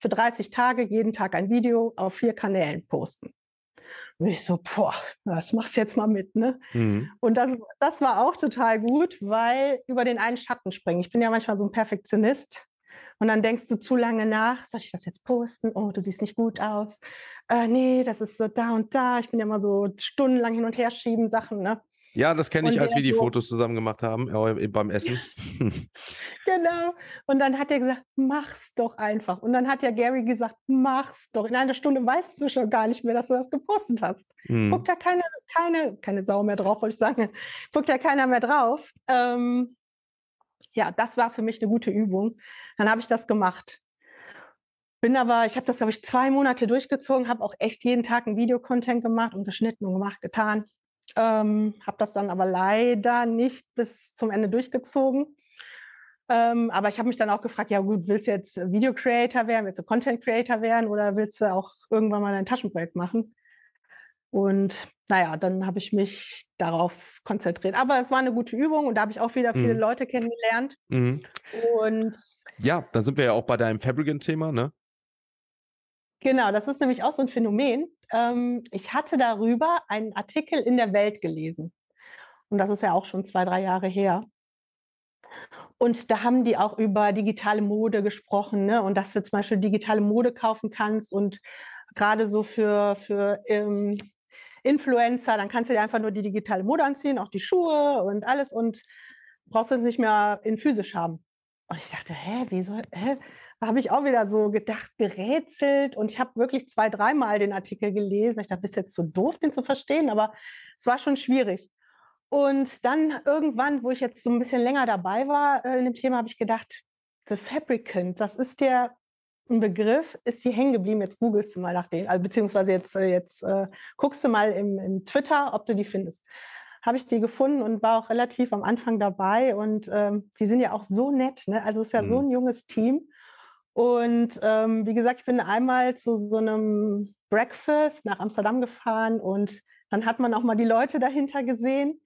für 30 Tage, jeden Tag ein Video auf vier Kanälen posten. Und ich so, boah, das machst du jetzt mal mit, ne? Mhm. Und das, das war auch total gut, weil über den einen Schatten springen. Ich bin ja manchmal so ein Perfektionist. Und dann denkst du zu lange nach, soll ich das jetzt posten? Oh, du siehst nicht gut aus. Äh, nee, das ist so da und da. Ich bin ja immer so stundenlang hin und her schieben Sachen, ne? Ja, das kenne ich, als wir die Fotos zusammen gemacht haben äh, beim Essen. genau. Und dann hat er gesagt, mach's doch einfach. Und dann hat ja Gary gesagt, mach's doch. In einer Stunde weißt du schon gar nicht mehr, dass du das gepostet hast. Hm. Guckt da keine, keine, keine Sau mehr drauf, wollte ich sagen. Guckt da keiner mehr drauf. Ähm, ja, das war für mich eine gute Übung. Dann habe ich das gemacht. Bin aber, ich habe das, glaube ich, zwei Monate durchgezogen, habe auch echt jeden Tag ein Videocontent gemacht und geschnitten und gemacht, getan ähm, habe das dann aber leider nicht bis zum Ende durchgezogen. Ähm, aber ich habe mich dann auch gefragt, ja gut, willst du jetzt Video Creator werden, willst du Content Creator werden oder willst du auch irgendwann mal ein Taschenprojekt machen? Und naja, dann habe ich mich darauf konzentriert. Aber es war eine gute Übung und da habe ich auch wieder viele mhm. Leute kennengelernt. Mhm. Und ja, dann sind wir ja auch bei deinem Fabricant-Thema, ne? Genau, das ist nämlich auch so ein Phänomen. Ähm, ich hatte darüber einen Artikel in der Welt gelesen. Und das ist ja auch schon zwei, drei Jahre her. Und da haben die auch über digitale Mode gesprochen ne? und dass du zum Beispiel digitale Mode kaufen kannst und gerade so für, für ähm, Influencer, dann kannst du dir einfach nur die digitale Mode anziehen, auch die Schuhe und alles und brauchst es nicht mehr in physisch haben. Und ich dachte, hä, wieso, hä? habe ich auch wieder so gedacht, gerätselt und ich habe wirklich zwei, dreimal den Artikel gelesen. Ich dachte, das ist jetzt so doof, den zu verstehen, aber es war schon schwierig. Und dann irgendwann, wo ich jetzt so ein bisschen länger dabei war äh, in dem Thema, habe ich gedacht, The Fabricant, das ist der ein Begriff, ist hier hängen geblieben. Jetzt googelst du mal nach dem, also, beziehungsweise jetzt, äh, jetzt äh, guckst du mal im, im Twitter, ob du die findest habe ich die gefunden und war auch relativ am Anfang dabei. Und ähm, die sind ja auch so nett. Ne? Also es ist ja mhm. so ein junges Team. Und ähm, wie gesagt, ich bin einmal zu so einem Breakfast nach Amsterdam gefahren und dann hat man auch mal die Leute dahinter gesehen.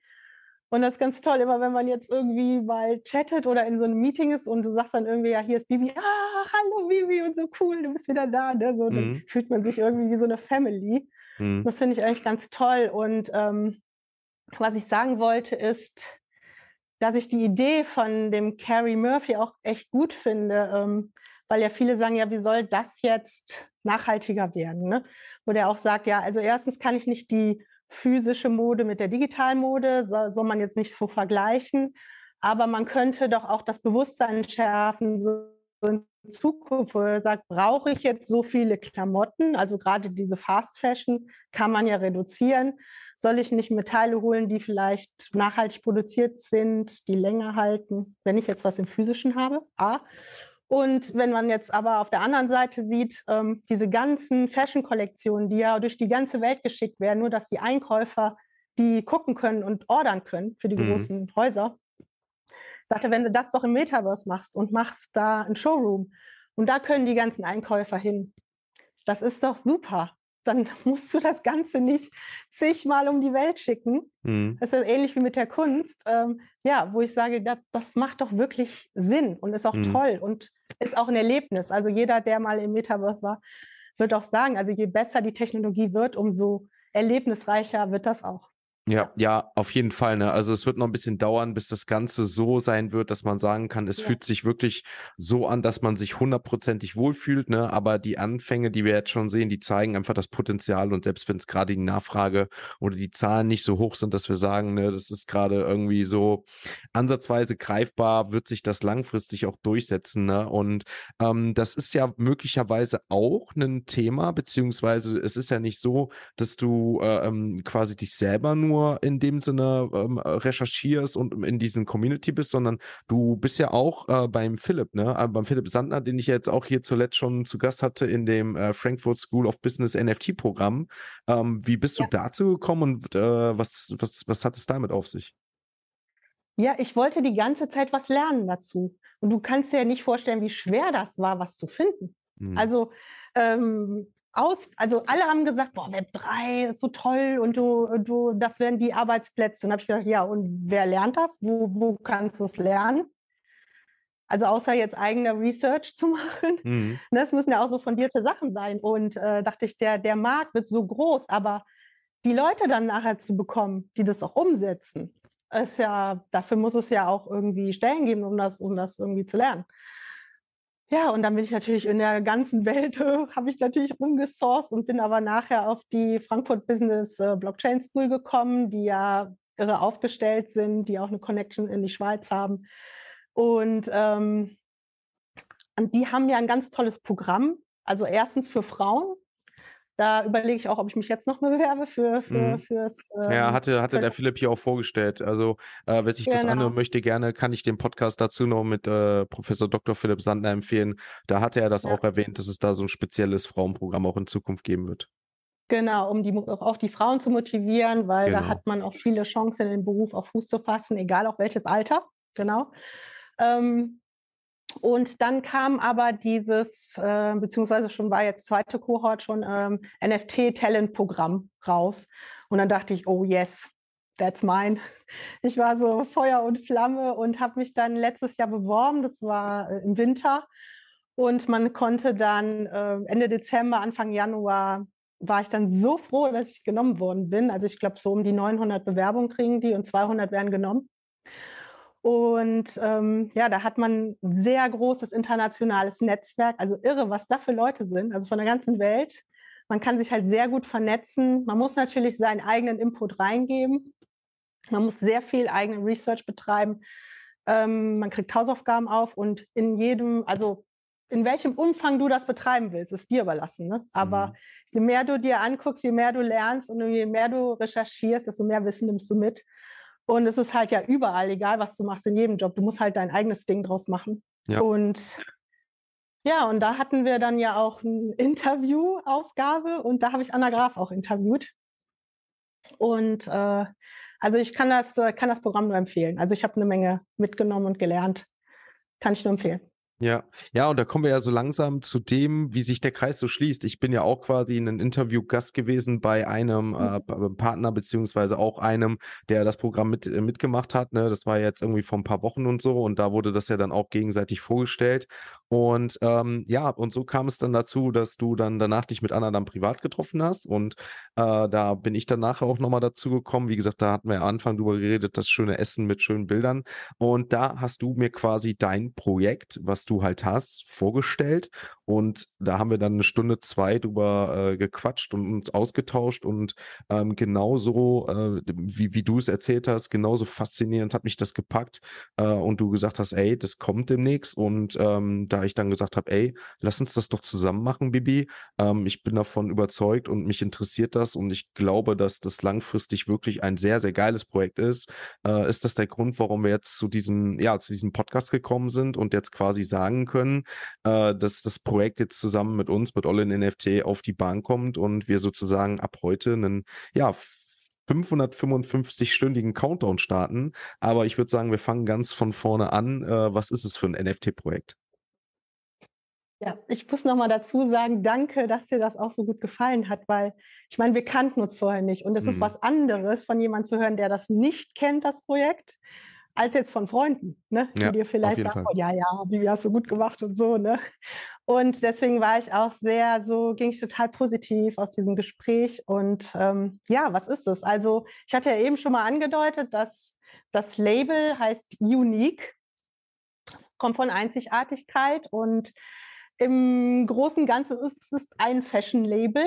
Und das ist ganz toll, immer wenn man jetzt irgendwie mal chattet oder in so einem Meeting ist und du sagst dann irgendwie, ja, hier ist Bibi, ah, hallo Bibi und so cool, du bist wieder da. Ne? So, Dann mhm. fühlt man sich irgendwie wie so eine Family. Mhm. Das finde ich eigentlich ganz toll. Und ähm, was ich sagen wollte ist, dass ich die Idee von dem Carrie Murphy auch echt gut finde. Ähm, weil ja viele sagen, ja, wie soll das jetzt nachhaltiger werden? Ne? Wo der auch sagt, ja, also erstens kann ich nicht die physische Mode mit der digitalen Mode, soll, soll man jetzt nicht so vergleichen, aber man könnte doch auch das Bewusstsein schärfen, so in Zukunft, wo er sagt, brauche ich jetzt so viele Klamotten, also gerade diese Fast Fashion kann man ja reduzieren, soll ich nicht Metalle holen, die vielleicht nachhaltig produziert sind, die länger halten, wenn ich jetzt was im physischen habe? A. Und wenn man jetzt aber auf der anderen Seite sieht, ähm, diese ganzen Fashion-Kollektionen, die ja durch die ganze Welt geschickt werden, nur dass die Einkäufer die gucken können und ordern können für die mhm. großen Häuser, sagte, wenn du das doch im Metaverse machst und machst da ein Showroom und da können die ganzen Einkäufer hin. Das ist doch super dann musst du das Ganze nicht zigmal um die Welt schicken. Mhm. Das ist ähnlich wie mit der Kunst. Ähm, ja, wo ich sage, das, das macht doch wirklich Sinn und ist auch mhm. toll und ist auch ein Erlebnis. Also jeder, der mal im Metaverse war, wird auch sagen, also je besser die Technologie wird, umso erlebnisreicher wird das auch. Ja, ja, auf jeden Fall. Ne? Also es wird noch ein bisschen dauern, bis das Ganze so sein wird, dass man sagen kann, es ja. fühlt sich wirklich so an, dass man sich hundertprozentig wohlfühlt. Ne? Aber die Anfänge, die wir jetzt schon sehen, die zeigen einfach das Potenzial. Und selbst wenn es gerade die Nachfrage oder die Zahlen nicht so hoch sind, dass wir sagen, ne, das ist gerade irgendwie so ansatzweise greifbar, wird sich das langfristig auch durchsetzen. Ne? Und ähm, das ist ja möglicherweise auch ein Thema, beziehungsweise es ist ja nicht so, dass du äh, ähm, quasi dich selber nur nur in dem Sinne ähm, recherchierst und in diesen Community bist, sondern du bist ja auch äh, beim Philipp, ne? Äh, beim Philipp Sandner, den ich jetzt auch hier zuletzt schon zu Gast hatte in dem äh, Frankfurt School of Business NFT Programm. Ähm, wie bist ja. du dazu gekommen und äh, was, was, was hat es damit auf sich? Ja, ich wollte die ganze Zeit was lernen dazu. Und du kannst dir ja nicht vorstellen, wie schwer das war, was zu finden. Mhm. Also ähm, aus, also alle haben gesagt, boah, Web 3 ist so toll und du, du, das wären die Arbeitsplätze. Und habe ich gedacht, ja, und wer lernt das? Wo, wo kannst du es lernen? Also außer jetzt eigener Research zu machen. Mhm. Das ne, müssen ja auch so fundierte Sachen sein. Und äh, dachte ich, der, der Markt wird so groß, aber die Leute dann nachher zu bekommen, die das auch umsetzen, ist ja, dafür muss es ja auch irgendwie Stellen geben, um das, um das irgendwie zu lernen ja, und dann bin ich natürlich in der ganzen Welt, habe ich natürlich rumgesourced und bin aber nachher auf die Frankfurt Business äh, Blockchain School gekommen, die ja irre aufgestellt sind, die auch eine Connection in die Schweiz haben. Und, ähm, und die haben ja ein ganz tolles Programm. Also erstens für Frauen, da überlege ich auch, ob ich mich jetzt nochmal bewerbe für, für, mhm. fürs. Ähm, ja, hatte, hatte der Philipp hier auch vorgestellt. Also, äh, wer sich genau. das anhören möchte, gerne kann ich den Podcast dazu noch mit äh, Professor Dr. Philipp Sandner empfehlen. Da hatte er das ja. auch erwähnt, dass es da so ein spezielles Frauenprogramm auch in Zukunft geben wird. Genau, um die, auch die Frauen zu motivieren, weil genau. da hat man auch viele Chancen, in den Beruf auf Fuß zu fassen, egal auch welches Alter. Genau. Ähm, und dann kam aber dieses, äh, beziehungsweise schon war jetzt zweite Kohort schon ähm, NFT-Talent-Programm raus. Und dann dachte ich, oh yes, that's mine. Ich war so Feuer und Flamme und habe mich dann letztes Jahr beworben. Das war äh, im Winter. Und man konnte dann äh, Ende Dezember, Anfang Januar war ich dann so froh, dass ich genommen worden bin. Also ich glaube, so um die 900 Bewerbungen kriegen die und 200 werden genommen. Und ähm, ja, da hat man ein sehr großes internationales Netzwerk. Also irre, was da für Leute sind, also von der ganzen Welt. Man kann sich halt sehr gut vernetzen. Man muss natürlich seinen eigenen Input reingeben. Man muss sehr viel eigene Research betreiben. Ähm, man kriegt Hausaufgaben auf und in jedem, also in welchem Umfang du das betreiben willst, ist dir überlassen. Ne? Aber mhm. je mehr du dir anguckst, je mehr du lernst und je mehr du recherchierst, desto mehr Wissen nimmst du mit. Und es ist halt ja überall, egal was du machst, in jedem Job. Du musst halt dein eigenes Ding draus machen. Ja. Und ja, und da hatten wir dann ja auch eine Interviewaufgabe und da habe ich Anna Graf auch interviewt. Und äh, also ich kann das, äh, kann das Programm nur empfehlen. Also ich habe eine Menge mitgenommen und gelernt. Kann ich nur empfehlen. Ja, ja, und da kommen wir ja so langsam zu dem, wie sich der Kreis so schließt. Ich bin ja auch quasi in einem Interview Gast gewesen bei einem mhm. äh, Partner, beziehungsweise auch einem, der das Programm mit, äh, mitgemacht hat. Ne? Das war jetzt irgendwie vor ein paar Wochen und so. Und da wurde das ja dann auch gegenseitig vorgestellt. Und ähm, ja, und so kam es dann dazu, dass du dann danach dich mit Anna dann privat getroffen hast. Und äh, da bin ich danach auch nochmal dazu gekommen. Wie gesagt, da hatten wir am Anfang drüber geredet, das schöne Essen mit schönen Bildern. Und da hast du mir quasi dein Projekt, was du halt hast, vorgestellt. Und da haben wir dann eine Stunde, zwei drüber äh, gequatscht und uns ausgetauscht. Und ähm, genauso, äh, wie, wie du es erzählt hast, genauso faszinierend hat mich das gepackt. Äh, und du gesagt hast, ey, das kommt demnächst. Und ähm, da ich dann gesagt habe, ey, lass uns das doch zusammen machen, Bibi. Ähm, ich bin davon überzeugt und mich interessiert das. Und ich glaube, dass das langfristig wirklich ein sehr, sehr geiles Projekt ist. Äh, ist das der Grund, warum wir jetzt zu diesem, ja, zu diesem Podcast gekommen sind und jetzt quasi sagen können, äh, dass das Projekt Projekt jetzt zusammen mit uns, mit All NFT auf die Bahn kommt und wir sozusagen ab heute einen, ja, 555-stündigen Countdown starten. Aber ich würde sagen, wir fangen ganz von vorne an. Äh, was ist es für ein NFT-Projekt? Ja, ich muss nochmal dazu sagen, danke, dass dir das auch so gut gefallen hat, weil ich meine, wir kannten uns vorher nicht und es mhm. ist was anderes, von jemandem zu hören, der das nicht kennt, das Projekt, als jetzt von Freunden, ne? die ja, dir vielleicht sagen, oh, ja, ja, wie hast du gut gemacht und so. Ne? Und deswegen war ich auch sehr, so ging ich total positiv aus diesem Gespräch. Und ähm, ja, was ist es? Also ich hatte ja eben schon mal angedeutet, dass das Label heißt Unique, kommt von Einzigartigkeit und im großen und Ganzen ist es ein Fashion-Label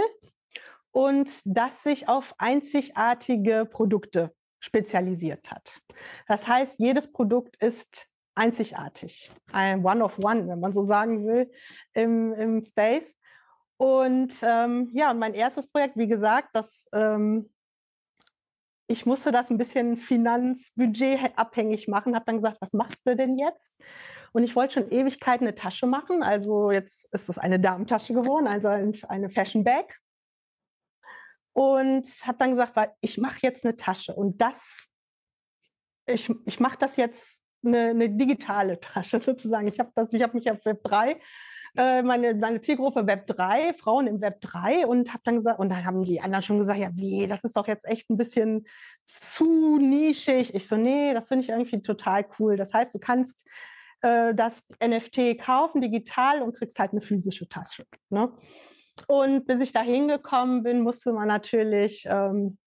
und das sich auf einzigartige Produkte spezialisiert hat. Das heißt, jedes Produkt ist einzigartig, ein One-of-One, one, wenn man so sagen will, im, im Space. Und ähm, ja, mein erstes Projekt, wie gesagt, das ähm, ich musste das ein bisschen Finanzbudget abhängig machen, habe dann gesagt, was machst du denn jetzt? Und ich wollte schon Ewigkeit eine Tasche machen, also jetzt ist es eine Damentasche geworden, also eine Fashion Bag und habe dann gesagt, ich mache jetzt eine Tasche und das, ich, ich mache das jetzt eine, eine, digitale Tasche sozusagen. Ich habe das, mich auf Web 3 äh, meine, meine Zielgruppe Web 3, Frauen im Web 3 und habe dann gesagt, und dann haben die anderen schon gesagt, ja, wie, das ist doch jetzt echt ein bisschen zu nischig. Ich so, nee, das finde ich irgendwie total cool. Das heißt, du kannst äh, das NFT kaufen, digital und kriegst halt eine physische Tasche. Ne? Und bis ich da hingekommen bin, musste man natürlich ähm,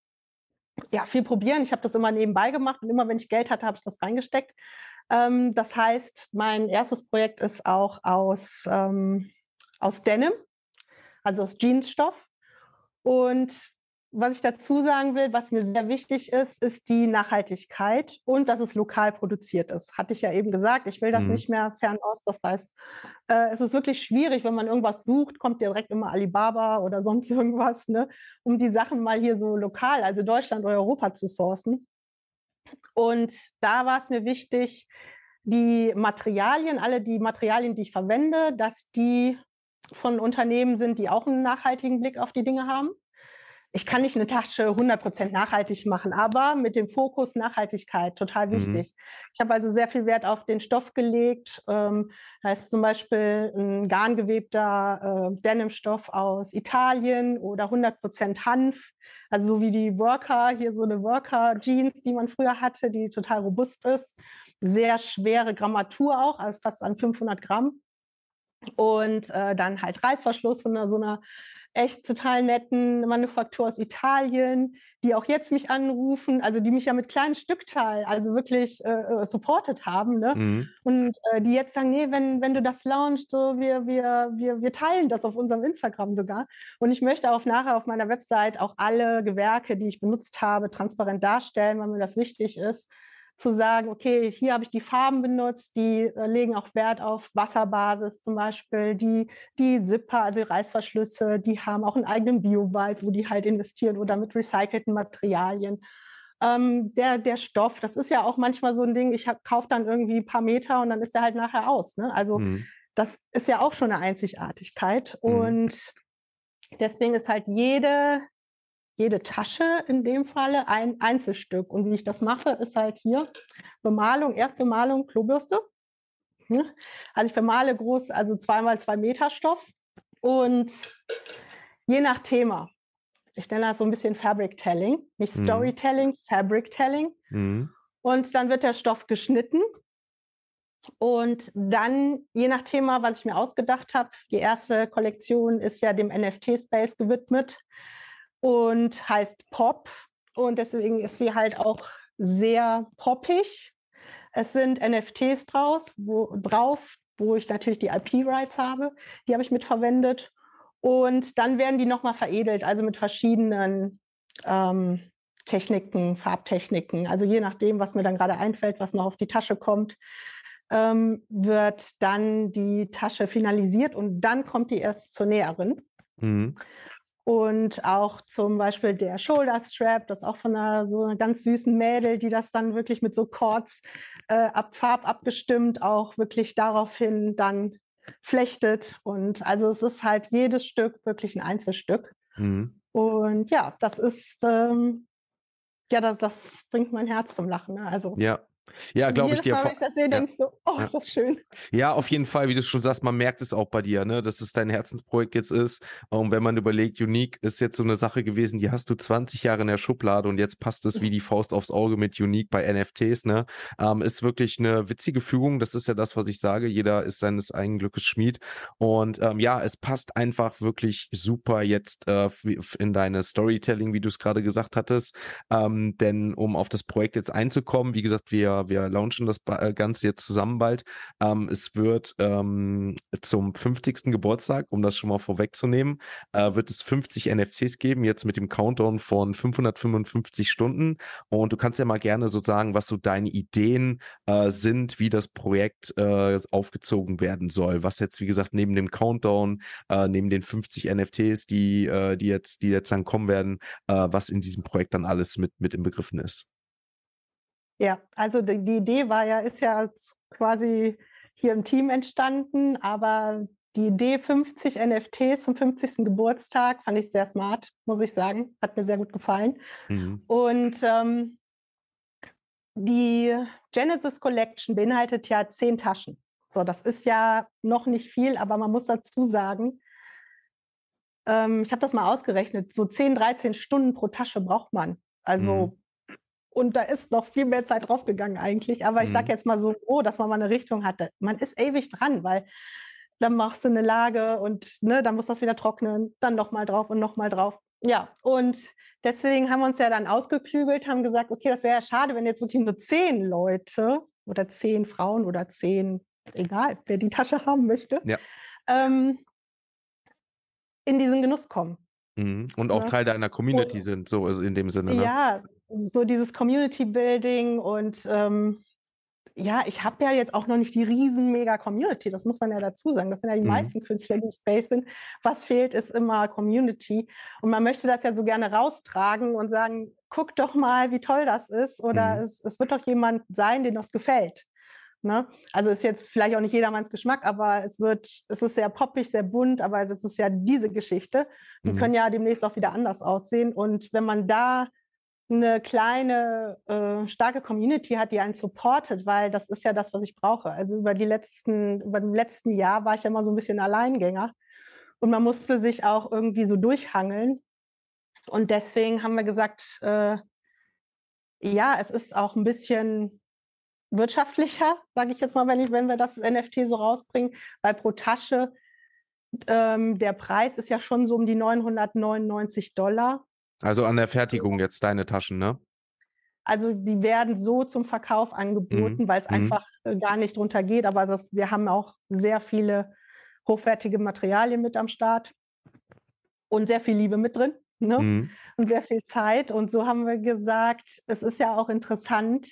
ja, viel probieren. Ich habe das immer nebenbei gemacht und immer, wenn ich Geld hatte, habe ich das reingesteckt. Ähm, das heißt, mein erstes Projekt ist auch aus, ähm, aus Denim, also aus Jeansstoff. Und was ich dazu sagen will, was mir sehr wichtig ist, ist die Nachhaltigkeit und dass es lokal produziert ist. Hatte ich ja eben gesagt, ich will das mhm. nicht mehr fernost. Das heißt, äh, es ist wirklich schwierig, wenn man irgendwas sucht, kommt direkt immer Alibaba oder sonst irgendwas, ne, um die Sachen mal hier so lokal, also Deutschland oder Europa zu sourcen. Und da war es mir wichtig, die Materialien, alle die Materialien, die ich verwende, dass die von Unternehmen sind, die auch einen nachhaltigen Blick auf die Dinge haben ich kann nicht eine Tasche 100% nachhaltig machen, aber mit dem Fokus Nachhaltigkeit, total mhm. wichtig. Mhm. Ich habe also sehr viel Wert auf den Stoff gelegt. Ähm, da ist zum Beispiel ein garngewebter äh, Denimstoff aus Italien oder 100% Hanf. Also so wie die Worker, hier so eine Worker-Jeans, die man früher hatte, die total robust ist. Sehr schwere Grammatur auch, also fast an 500 Gramm. Und äh, dann halt Reißverschluss von so einer echt total netten Manufaktur aus Italien, die auch jetzt mich anrufen, also die mich ja mit kleinen Stückteil, also wirklich äh, äh, supportet haben. Ne? Mhm. Und äh, die jetzt sagen, nee, wenn, wenn du das launchst, so, wir, wir, wir, wir teilen das auf unserem Instagram sogar. Und ich möchte auch nachher auf meiner Website auch alle Gewerke, die ich benutzt habe, transparent darstellen, weil mir das wichtig ist zu sagen, okay, hier habe ich die Farben benutzt, die äh, legen auch Wert auf Wasserbasis zum Beispiel, die, die Zipper, also die Reißverschlüsse, die haben auch einen eigenen Biowald, wo die halt investieren oder mit recycelten Materialien. Ähm, der, der Stoff, das ist ja auch manchmal so ein Ding, ich kaufe dann irgendwie ein paar Meter und dann ist der halt nachher aus. Ne? Also mhm. das ist ja auch schon eine Einzigartigkeit. Mhm. Und deswegen ist halt jede, jede Tasche in dem Falle ein Einzelstück. Und wie ich das mache, ist halt hier Bemalung, Erstbemalung, Klobürste. Ne? Also ich bemale groß, also zweimal zwei Meter Stoff und je nach Thema. Ich nenne das so ein bisschen Fabric Telling, nicht Storytelling, mhm. Fabric Telling. Mhm. Und dann wird der Stoff geschnitten und dann, je nach Thema, was ich mir ausgedacht habe, die erste Kollektion ist ja dem NFT-Space gewidmet und heißt Pop. Und deswegen ist sie halt auch sehr poppig. Es sind NFTs draus, wo, drauf, wo ich natürlich die IP-Rights habe. Die habe ich mitverwendet. Und dann werden die nochmal veredelt, also mit verschiedenen ähm, Techniken, Farbtechniken. Also je nachdem, was mir dann gerade einfällt, was noch auf die Tasche kommt, ähm, wird dann die Tasche finalisiert und dann kommt die erst zur Näherin. Mhm. Und auch zum Beispiel der Shoulder Strap, das auch von einer so einer ganz süßen Mädel, die das dann wirklich mit so Chords äh, ab Farb abgestimmt, auch wirklich daraufhin dann flechtet. Und also es ist halt jedes Stück wirklich ein Einzelstück. Mhm. Und ja, das ist, ähm, ja, das, das, bringt mein Herz zum Lachen. Ne? Also ja. Ja, glaube ich dir. Mal, ich das sehe, ja. denke ich so, oh, ja. ist das schön. Ja, auf jeden Fall, wie du schon sagst, man merkt es auch bei dir, ne, dass es dein Herzensprojekt jetzt ist. Und wenn man überlegt, Unique ist jetzt so eine Sache gewesen, die hast du 20 Jahre in der Schublade und jetzt passt es wie die Faust aufs Auge mit Unique bei NFTs, ne? Ähm, ist wirklich eine witzige Fügung. Das ist ja das, was ich sage. Jeder ist seines eigenen Glückes Schmied. Und ähm, ja, es passt einfach wirklich super jetzt äh, in deine Storytelling, wie du es gerade gesagt hattest. Ähm, denn um auf das Projekt jetzt einzukommen, wie gesagt, wir wir, wir launchen das äh, Ganze jetzt zusammen bald. Ähm, es wird ähm, zum 50. Geburtstag, um das schon mal vorwegzunehmen, äh, wird es 50 NFTs geben, jetzt mit dem Countdown von 555 Stunden. Und du kannst ja mal gerne so sagen, was so deine Ideen äh, sind, wie das Projekt äh, aufgezogen werden soll. Was jetzt, wie gesagt, neben dem Countdown, äh, neben den 50 NFTs, die, äh, die, jetzt, die jetzt dann kommen werden, was in diesem Projekt dann alles mit, mit Begriffen ist. Ja, also die, die Idee war ja, ist ja quasi hier im Team entstanden, aber die Idee 50 NFTs zum 50. Geburtstag fand ich sehr smart, muss ich sagen. Hat mir sehr gut gefallen. Mhm. Und ähm, die Genesis Collection beinhaltet ja zehn Taschen. So, das ist ja noch nicht viel, aber man muss dazu sagen, ähm, ich habe das mal ausgerechnet, so 10, 13 Stunden pro Tasche braucht man. Also mhm. Und da ist noch viel mehr Zeit draufgegangen eigentlich. Aber ich sage mhm. jetzt mal so, oh, dass man mal eine Richtung hatte. Man ist ewig dran, weil dann machst du eine Lage und ne, dann muss das wieder trocknen, dann nochmal drauf und nochmal drauf. Ja, und deswegen haben wir uns ja dann ausgeklügelt, haben gesagt, okay, das wäre ja schade, wenn jetzt wirklich nur zehn Leute oder zehn Frauen oder zehn, egal, wer die Tasche haben möchte, ja. ähm, in diesen Genuss kommen. Mhm. Und auch ja. Ne? Teil deiner Community und, sind, so also in dem Sinne. Ne? Ja, so dieses Community Building und ähm, ja, ich habe ja jetzt auch noch nicht die riesen mega Community, das muss man ja dazu sagen. Das sind ja die mhm. meisten Künstler, die im Space sind. Was fehlt, ist immer Community. Und man möchte das ja so gerne raustragen und sagen, guck doch mal, wie toll das ist. Oder mhm. es, es wird doch jemand sein, dem das gefällt. Ne? Also ist jetzt vielleicht auch nicht jedermanns Geschmack, aber es wird, es ist sehr poppig, sehr bunt, aber das ist ja diese Geschichte. Die mhm. können ja demnächst auch wieder anders aussehen. Und wenn man da eine kleine, äh, starke Community hat, die einen supportet, weil das ist ja das, was ich brauche. Also über die letzten, über dem letzten Jahr war ich ja immer so ein bisschen Alleingänger und man musste sich auch irgendwie so durchhangeln. Und deswegen haben wir gesagt, äh, ja, es ist auch ein bisschen wirtschaftlicher, sage ich jetzt mal, wenn, ich, wenn wir das NFT so rausbringen, weil pro Tasche ähm, der Preis ist ja schon so um die 999 Dollar. Also an der Fertigung jetzt deine Taschen, ne? Also die werden so zum Verkauf mhm. angeboten, mhm. weil es mhm. einfach äh, gar nicht drunter geht. Aber das, wir haben auch sehr viele hochwertige Materialien mit am Start und sehr viel Liebe mit drin ne? mhm. und sehr viel Zeit. Und so haben wir gesagt, es ist ja auch interessant,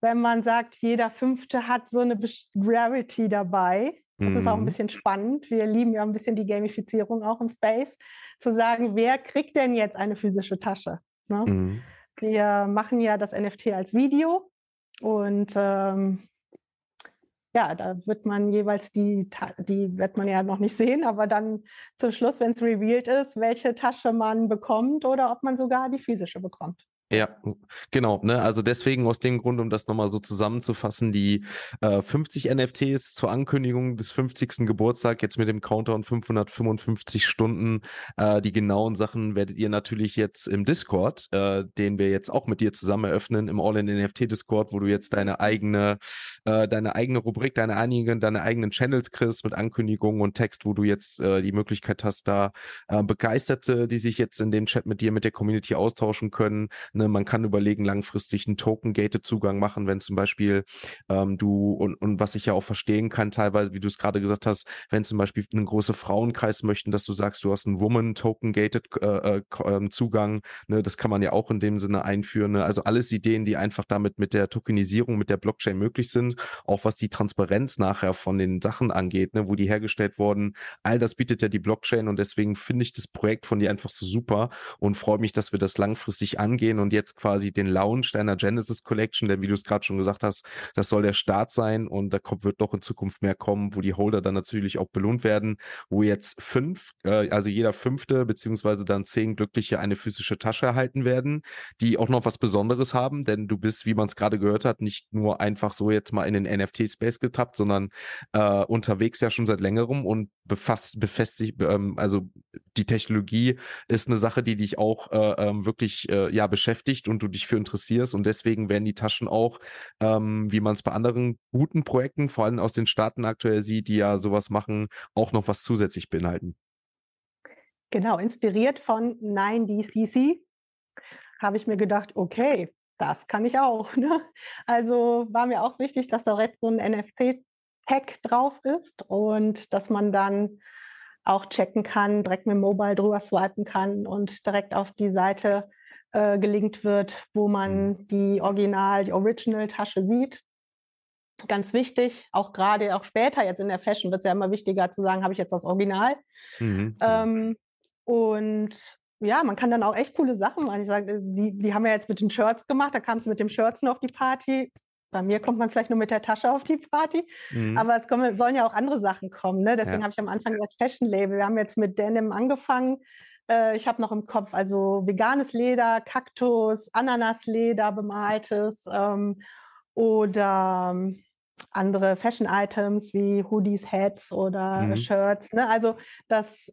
wenn man sagt, jeder Fünfte hat so eine Rarity dabei. Das ist auch ein mhm. bisschen spannend. Wir lieben ja ein bisschen die Gamifizierung auch im Space, zu sagen, wer kriegt denn jetzt eine physische Tasche? Ne? Mhm. Wir machen ja das NFT als Video und ähm, ja, da wird man jeweils die, die wird man ja noch nicht sehen, aber dann zum Schluss, wenn es revealed ist, welche Tasche man bekommt oder ob man sogar die physische bekommt. Ja, genau. Ne? Also deswegen aus dem Grund, um das nochmal so zusammenzufassen, die äh, 50 NFTs zur Ankündigung des 50. Geburtstag, jetzt mit dem Countdown 555 Stunden. Äh, die genauen Sachen werdet ihr natürlich jetzt im Discord, äh, den wir jetzt auch mit dir zusammen eröffnen, im All-in-NFT-Discord, wo du jetzt deine eigene, äh, deine eigene Rubrik, deine eigenen, deine eigenen Channels kriegst mit Ankündigungen und Text, wo du jetzt äh, die Möglichkeit hast, da äh, Begeisterte, die sich jetzt in dem Chat mit dir, mit der Community austauschen können, ne? Ne? Man kann überlegen, langfristig einen Token-Gated-Zugang machen, wenn zum Beispiel ähm, du, und, und was ich ja auch verstehen kann, teilweise, wie du es gerade gesagt hast, wenn zum Beispiel ein großer Frauenkreis möchten, dass du sagst, du hast einen Woman-Token-Gated-Zugang, äh, äh ähm, ne? das kann man ja auch in dem Sinne einführen. Ne? Also alles Ideen, die einfach damit mit der Tokenisierung, mit der Blockchain möglich sind, auch was die Transparenz nachher von den Sachen angeht, ne? wo die hergestellt wurden, all das bietet ja die Blockchain und deswegen finde ich das Projekt von dir einfach so super und freue mich, dass wir das langfristig angehen und jetzt quasi den Launch deiner Genesis Collection, denn wie du es gerade schon gesagt hast, das soll der Start sein und da kommt, wird doch in Zukunft mehr kommen, wo die Holder dann natürlich auch belohnt werden, wo jetzt fünf, äh, also jeder fünfte, beziehungsweise dann zehn Glückliche eine physische Tasche erhalten werden, die auch noch was Besonderes haben, denn du bist, wie man es gerade gehört hat, nicht nur einfach so jetzt mal in den NFT-Space getappt, sondern äh, unterwegs ja schon seit längerem und befasst, befestigt, ähm, also die Technologie ist eine Sache, die dich auch äh, ähm, wirklich äh, ja beschäftigt beschäftigt und du dich für interessierst. Und deswegen werden die Taschen auch, ähm, wie man es bei anderen guten Projekten, vor allem aus den Staaten aktuell sieht, die ja sowas machen, auch noch was zusätzlich beinhalten. Genau, inspiriert von 9DCC habe ich mir gedacht, okay, das kann ich auch. Ne? Also war mir auch wichtig, dass da so ein NFC-Tag drauf ist und dass man dann auch checken kann, direkt mit dem Mobile drüber swipen kann und direkt auf die Seite äh, gelingt wird, wo man mhm. die Original, die Original-Tasche sieht. Ganz wichtig, auch gerade auch später jetzt in der Fashion wird es ja immer wichtiger zu sagen, habe ich jetzt das Original. Mhm. Genau. Ähm, und ja, man kann dann auch echt coole Sachen machen. Ich sage, äh, die, die haben ja jetzt mit den Shirts gemacht, da kamst du mit dem Shirts nur auf die Party. Bei mir kommt man vielleicht nur mit der Tasche auf die Party, mhm. aber es kommen, sollen ja auch andere Sachen kommen. Ne? Deswegen ja. habe ich am Anfang gesagt, Fashion Label. Wir haben jetzt mit Denim angefangen, äh, ich habe noch im Kopf, also veganes Leder, Kaktus, Ananasleder bemaltes ähm, oder ähm, andere Fashion-Items wie Hoodies, Hats oder mhm. Shirts. Ne? Also das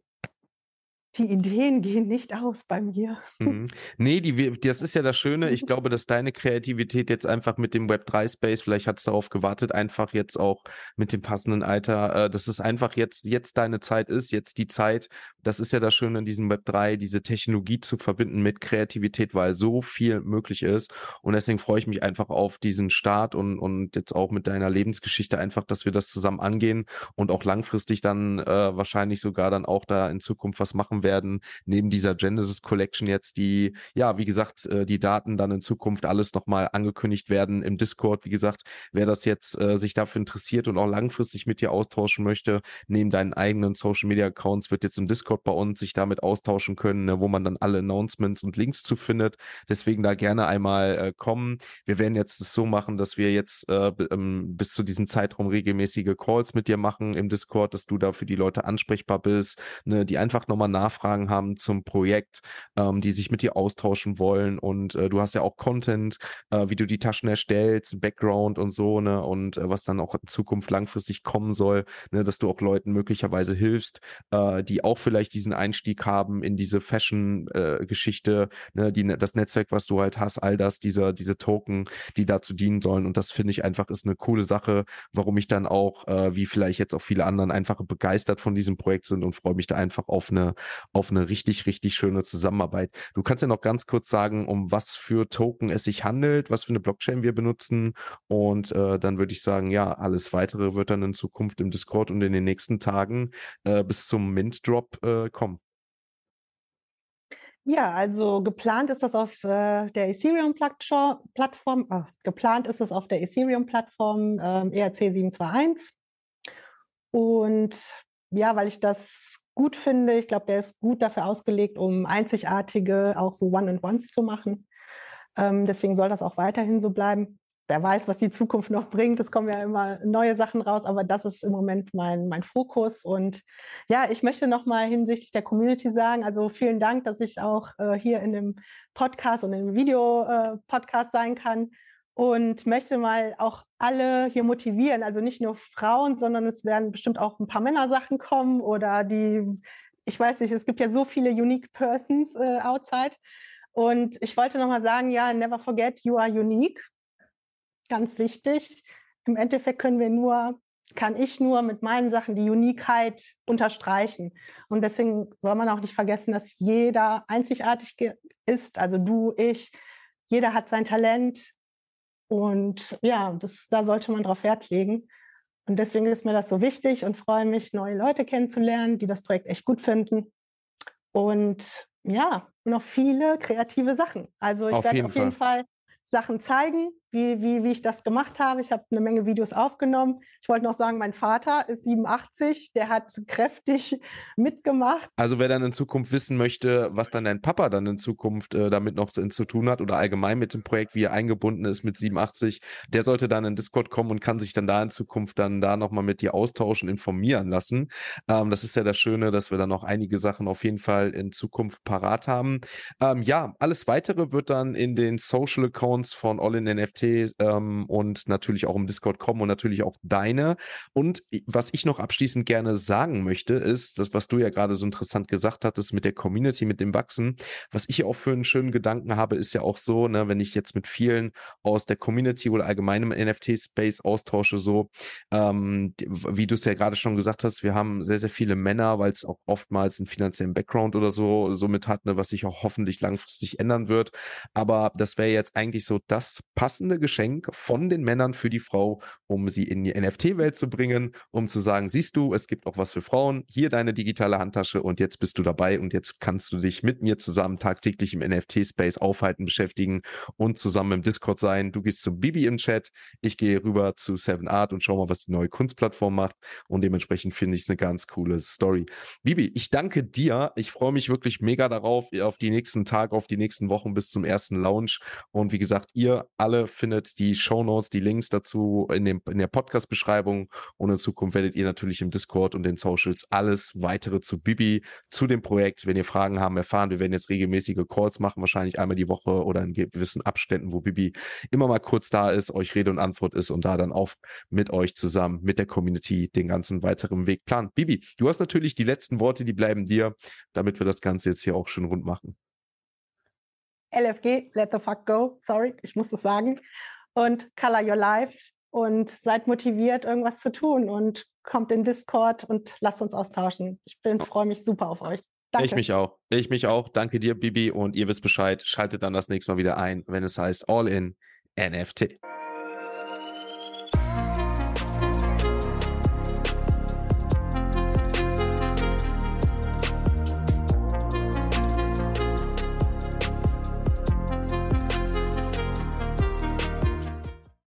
die Ideen gehen nicht aus bei mir. Mhm. Nee, die, das ist ja das Schöne. Ich glaube, dass deine Kreativität jetzt einfach mit dem Web3-Space, vielleicht hat es darauf gewartet, einfach jetzt auch mit dem passenden Alter, äh, dass es einfach jetzt, jetzt deine Zeit ist, jetzt die Zeit. Das ist ja das Schöne in diesem Web3, diese Technologie zu verbinden mit Kreativität, weil so viel möglich ist. Und deswegen freue ich mich einfach auf diesen Start und, und jetzt auch mit deiner Lebensgeschichte einfach, dass wir das zusammen angehen und auch langfristig dann äh, wahrscheinlich sogar dann auch da in Zukunft was machen kommen werden, neben dieser Genesis Collection jetzt, die, ja, wie gesagt, äh, die Daten dann in Zukunft alles nochmal angekündigt werden im Discord. Wie gesagt, wer das jetzt äh, sich dafür interessiert und auch langfristig mit dir austauschen möchte, neben deinen eigenen Social Media Accounts wird jetzt im Discord bei uns sich damit austauschen können, ne, wo man dann alle Announcements und Links zu findet. Deswegen da gerne einmal äh, kommen. Wir werden jetzt es so machen, dass wir jetzt äh, ähm, bis zu diesem Zeitraum regelmäßige Calls mit dir machen im Discord, dass du da für die Leute ansprechbar bist, ne, die einfach nochmal nachfragen Nachfragen haben zum Projekt, ähm, die sich mit dir austauschen wollen. Und äh, du hast ja auch Content, äh, wie du die Taschen erstellst, Background und so, ne, und äh, was dann auch in Zukunft langfristig kommen soll, ne, dass du auch Leuten möglicherweise hilfst, äh, die auch vielleicht diesen Einstieg haben in diese Fashion-Geschichte, äh, ne, die, ne-, das Netzwerk, was du halt hast, all das, diese, diese Token, die dazu dienen sollen. Und das finde ich einfach ist eine coole Sache, warum ich dann auch, äh, wie vielleicht jetzt auch viele anderen, einfach begeistert von diesem Projekt sind und freue mich da einfach auf eine, auf eine richtig, richtig schöne Zusammenarbeit. Du kannst ja noch ganz kurz sagen, um was für Token es sich handelt, was für eine Blockchain wir benutzen und äh, dann würde ich sagen, ja, alles weitere wird dann in Zukunft im Discord und in den nächsten Tagen äh, bis zum Mint Drop äh, kommen. Ja, also geplant ist das auf äh, der Ethereum-Plattform, äh, geplant ist es auf der Ethereum-Plattform äh, ERC 721. Und ja, weil ich das gut finde. Ich glaube, der ist gut dafür ausgelegt, um einzigartige, auch so One-and-Ones zu machen. Ähm, deswegen soll das auch weiterhin so bleiben. Wer weiß, was die Zukunft noch bringt. Es kommen ja immer neue Sachen raus, aber das ist im Moment mein, mein Fokus. Und ja, ich möchte nochmal hinsichtlich der Community sagen, also vielen Dank, dass ich auch äh, hier in dem Podcast und im Video-Podcast äh, sein kann und möchte mal auch alle hier motivieren. Also nicht nur Frauen, sondern es werden bestimmt auch ein paar Männersachen kommen oder die, ich weiß nicht, es gibt ja so viele Unique Persons äh, outside. Und ich wollte nochmal sagen, ja, never forget, you are unique. Ganz wichtig. Im Endeffekt können wir nur, kann ich nur mit meinen Sachen die Uniqueheit unterstreichen. Und deswegen soll man auch nicht vergessen, dass jeder einzigartig ist. Also du, ich, jeder hat sein Talent, und ja, das, da sollte man drauf Wert legen. Und deswegen ist mir das so wichtig und freue mich, neue Leute kennenzulernen, die das Projekt echt gut finden. Und ja, noch viele kreative Sachen. Also ich auf werde jeden auf jeden Fall. Fall Sachen zeigen wie, wie, wie ich das gemacht habe. Ich habe eine Menge Videos aufgenommen. Ich wollte noch sagen, mein Vater ist 87, der hat kräftig mitgemacht. Also wer dann in Zukunft wissen möchte, was dann dein Papa dann in Zukunft äh, damit noch zu, tun hat oder allgemein mit dem Projekt, wie er eingebunden ist mit 87, der sollte dann in Discord kommen und kann sich dann da in Zukunft dann da nochmal mit dir austauschen, informieren lassen. Ähm, das ist ja das Schöne, dass wir dann noch einige Sachen auf jeden Fall in Zukunft parat haben. Ähm, ja, alles weitere wird dann in den Social Accounts von All in NFT ähm, und natürlich auch im Discord kommen und natürlich auch deine. Und was ich noch abschließend gerne sagen möchte, ist, das, was du ja gerade so interessant gesagt hattest mit der Community, mit dem Wachsen. Was ich auch für einen schönen Gedanken habe, ist ja auch so, ne, wenn ich jetzt mit vielen aus der Community oder allgemein im NFT-Space austausche, so ähm, wie du es ja gerade schon gesagt hast, wir haben sehr, sehr viele Männer, weil es auch oftmals einen finanziellen Background oder so somit hat, ne, was sich auch hoffentlich langfristig ändern wird. Aber das wäre jetzt eigentlich so das passende passende Geschenk von den Männern für die Frau, um sie in die NFT-Welt zu bringen, um zu sagen, siehst du, es gibt auch was für Frauen, hier deine digitale Handtasche und jetzt bist du dabei und jetzt kannst du dich mit mir zusammen tagtäglich im NFT-Space aufhalten, beschäftigen und zusammen im Discord sein. Du gehst zu Bibi im Chat, ich gehe rüber zu Seven Art und schau mal, was die neue Kunstplattform macht und dementsprechend finde ich es eine ganz coole Story. Bibi, ich danke dir. Ich freue mich wirklich mega darauf, auf die nächsten Tage, auf die nächsten Wochen bis zum ersten Launch und wie gesagt, ihr alle findet die Shownotes, die Links dazu in, dem, in der Podcast-Beschreibung. Und in Zukunft werdet ihr natürlich im Discord und den Socials alles weitere zu Bibi, zu dem Projekt, wenn ihr Fragen haben, erfahren. Wir werden jetzt regelmäßige Calls machen, wahrscheinlich einmal die Woche oder in gewissen Abständen, wo Bibi immer mal kurz da ist, euch Rede und Antwort ist und da dann auch mit euch zusammen, mit der Community den ganzen weiteren Weg plant. Bibi, du hast natürlich die letzten Worte, die bleiben dir, damit wir das Ganze jetzt hier auch schön rund machen. LFG, Let the Fuck Go, sorry, ich muss das sagen, und Color Your Life und seid motiviert, irgendwas zu tun und kommt in Discord und lasst uns austauschen. Ich freue mich super auf euch. Danke. Ich mich auch. Ich mich auch. Danke dir, Bibi. Und ihr wisst Bescheid. Schaltet dann das nächste Mal wieder ein, wenn es heißt All in NFT.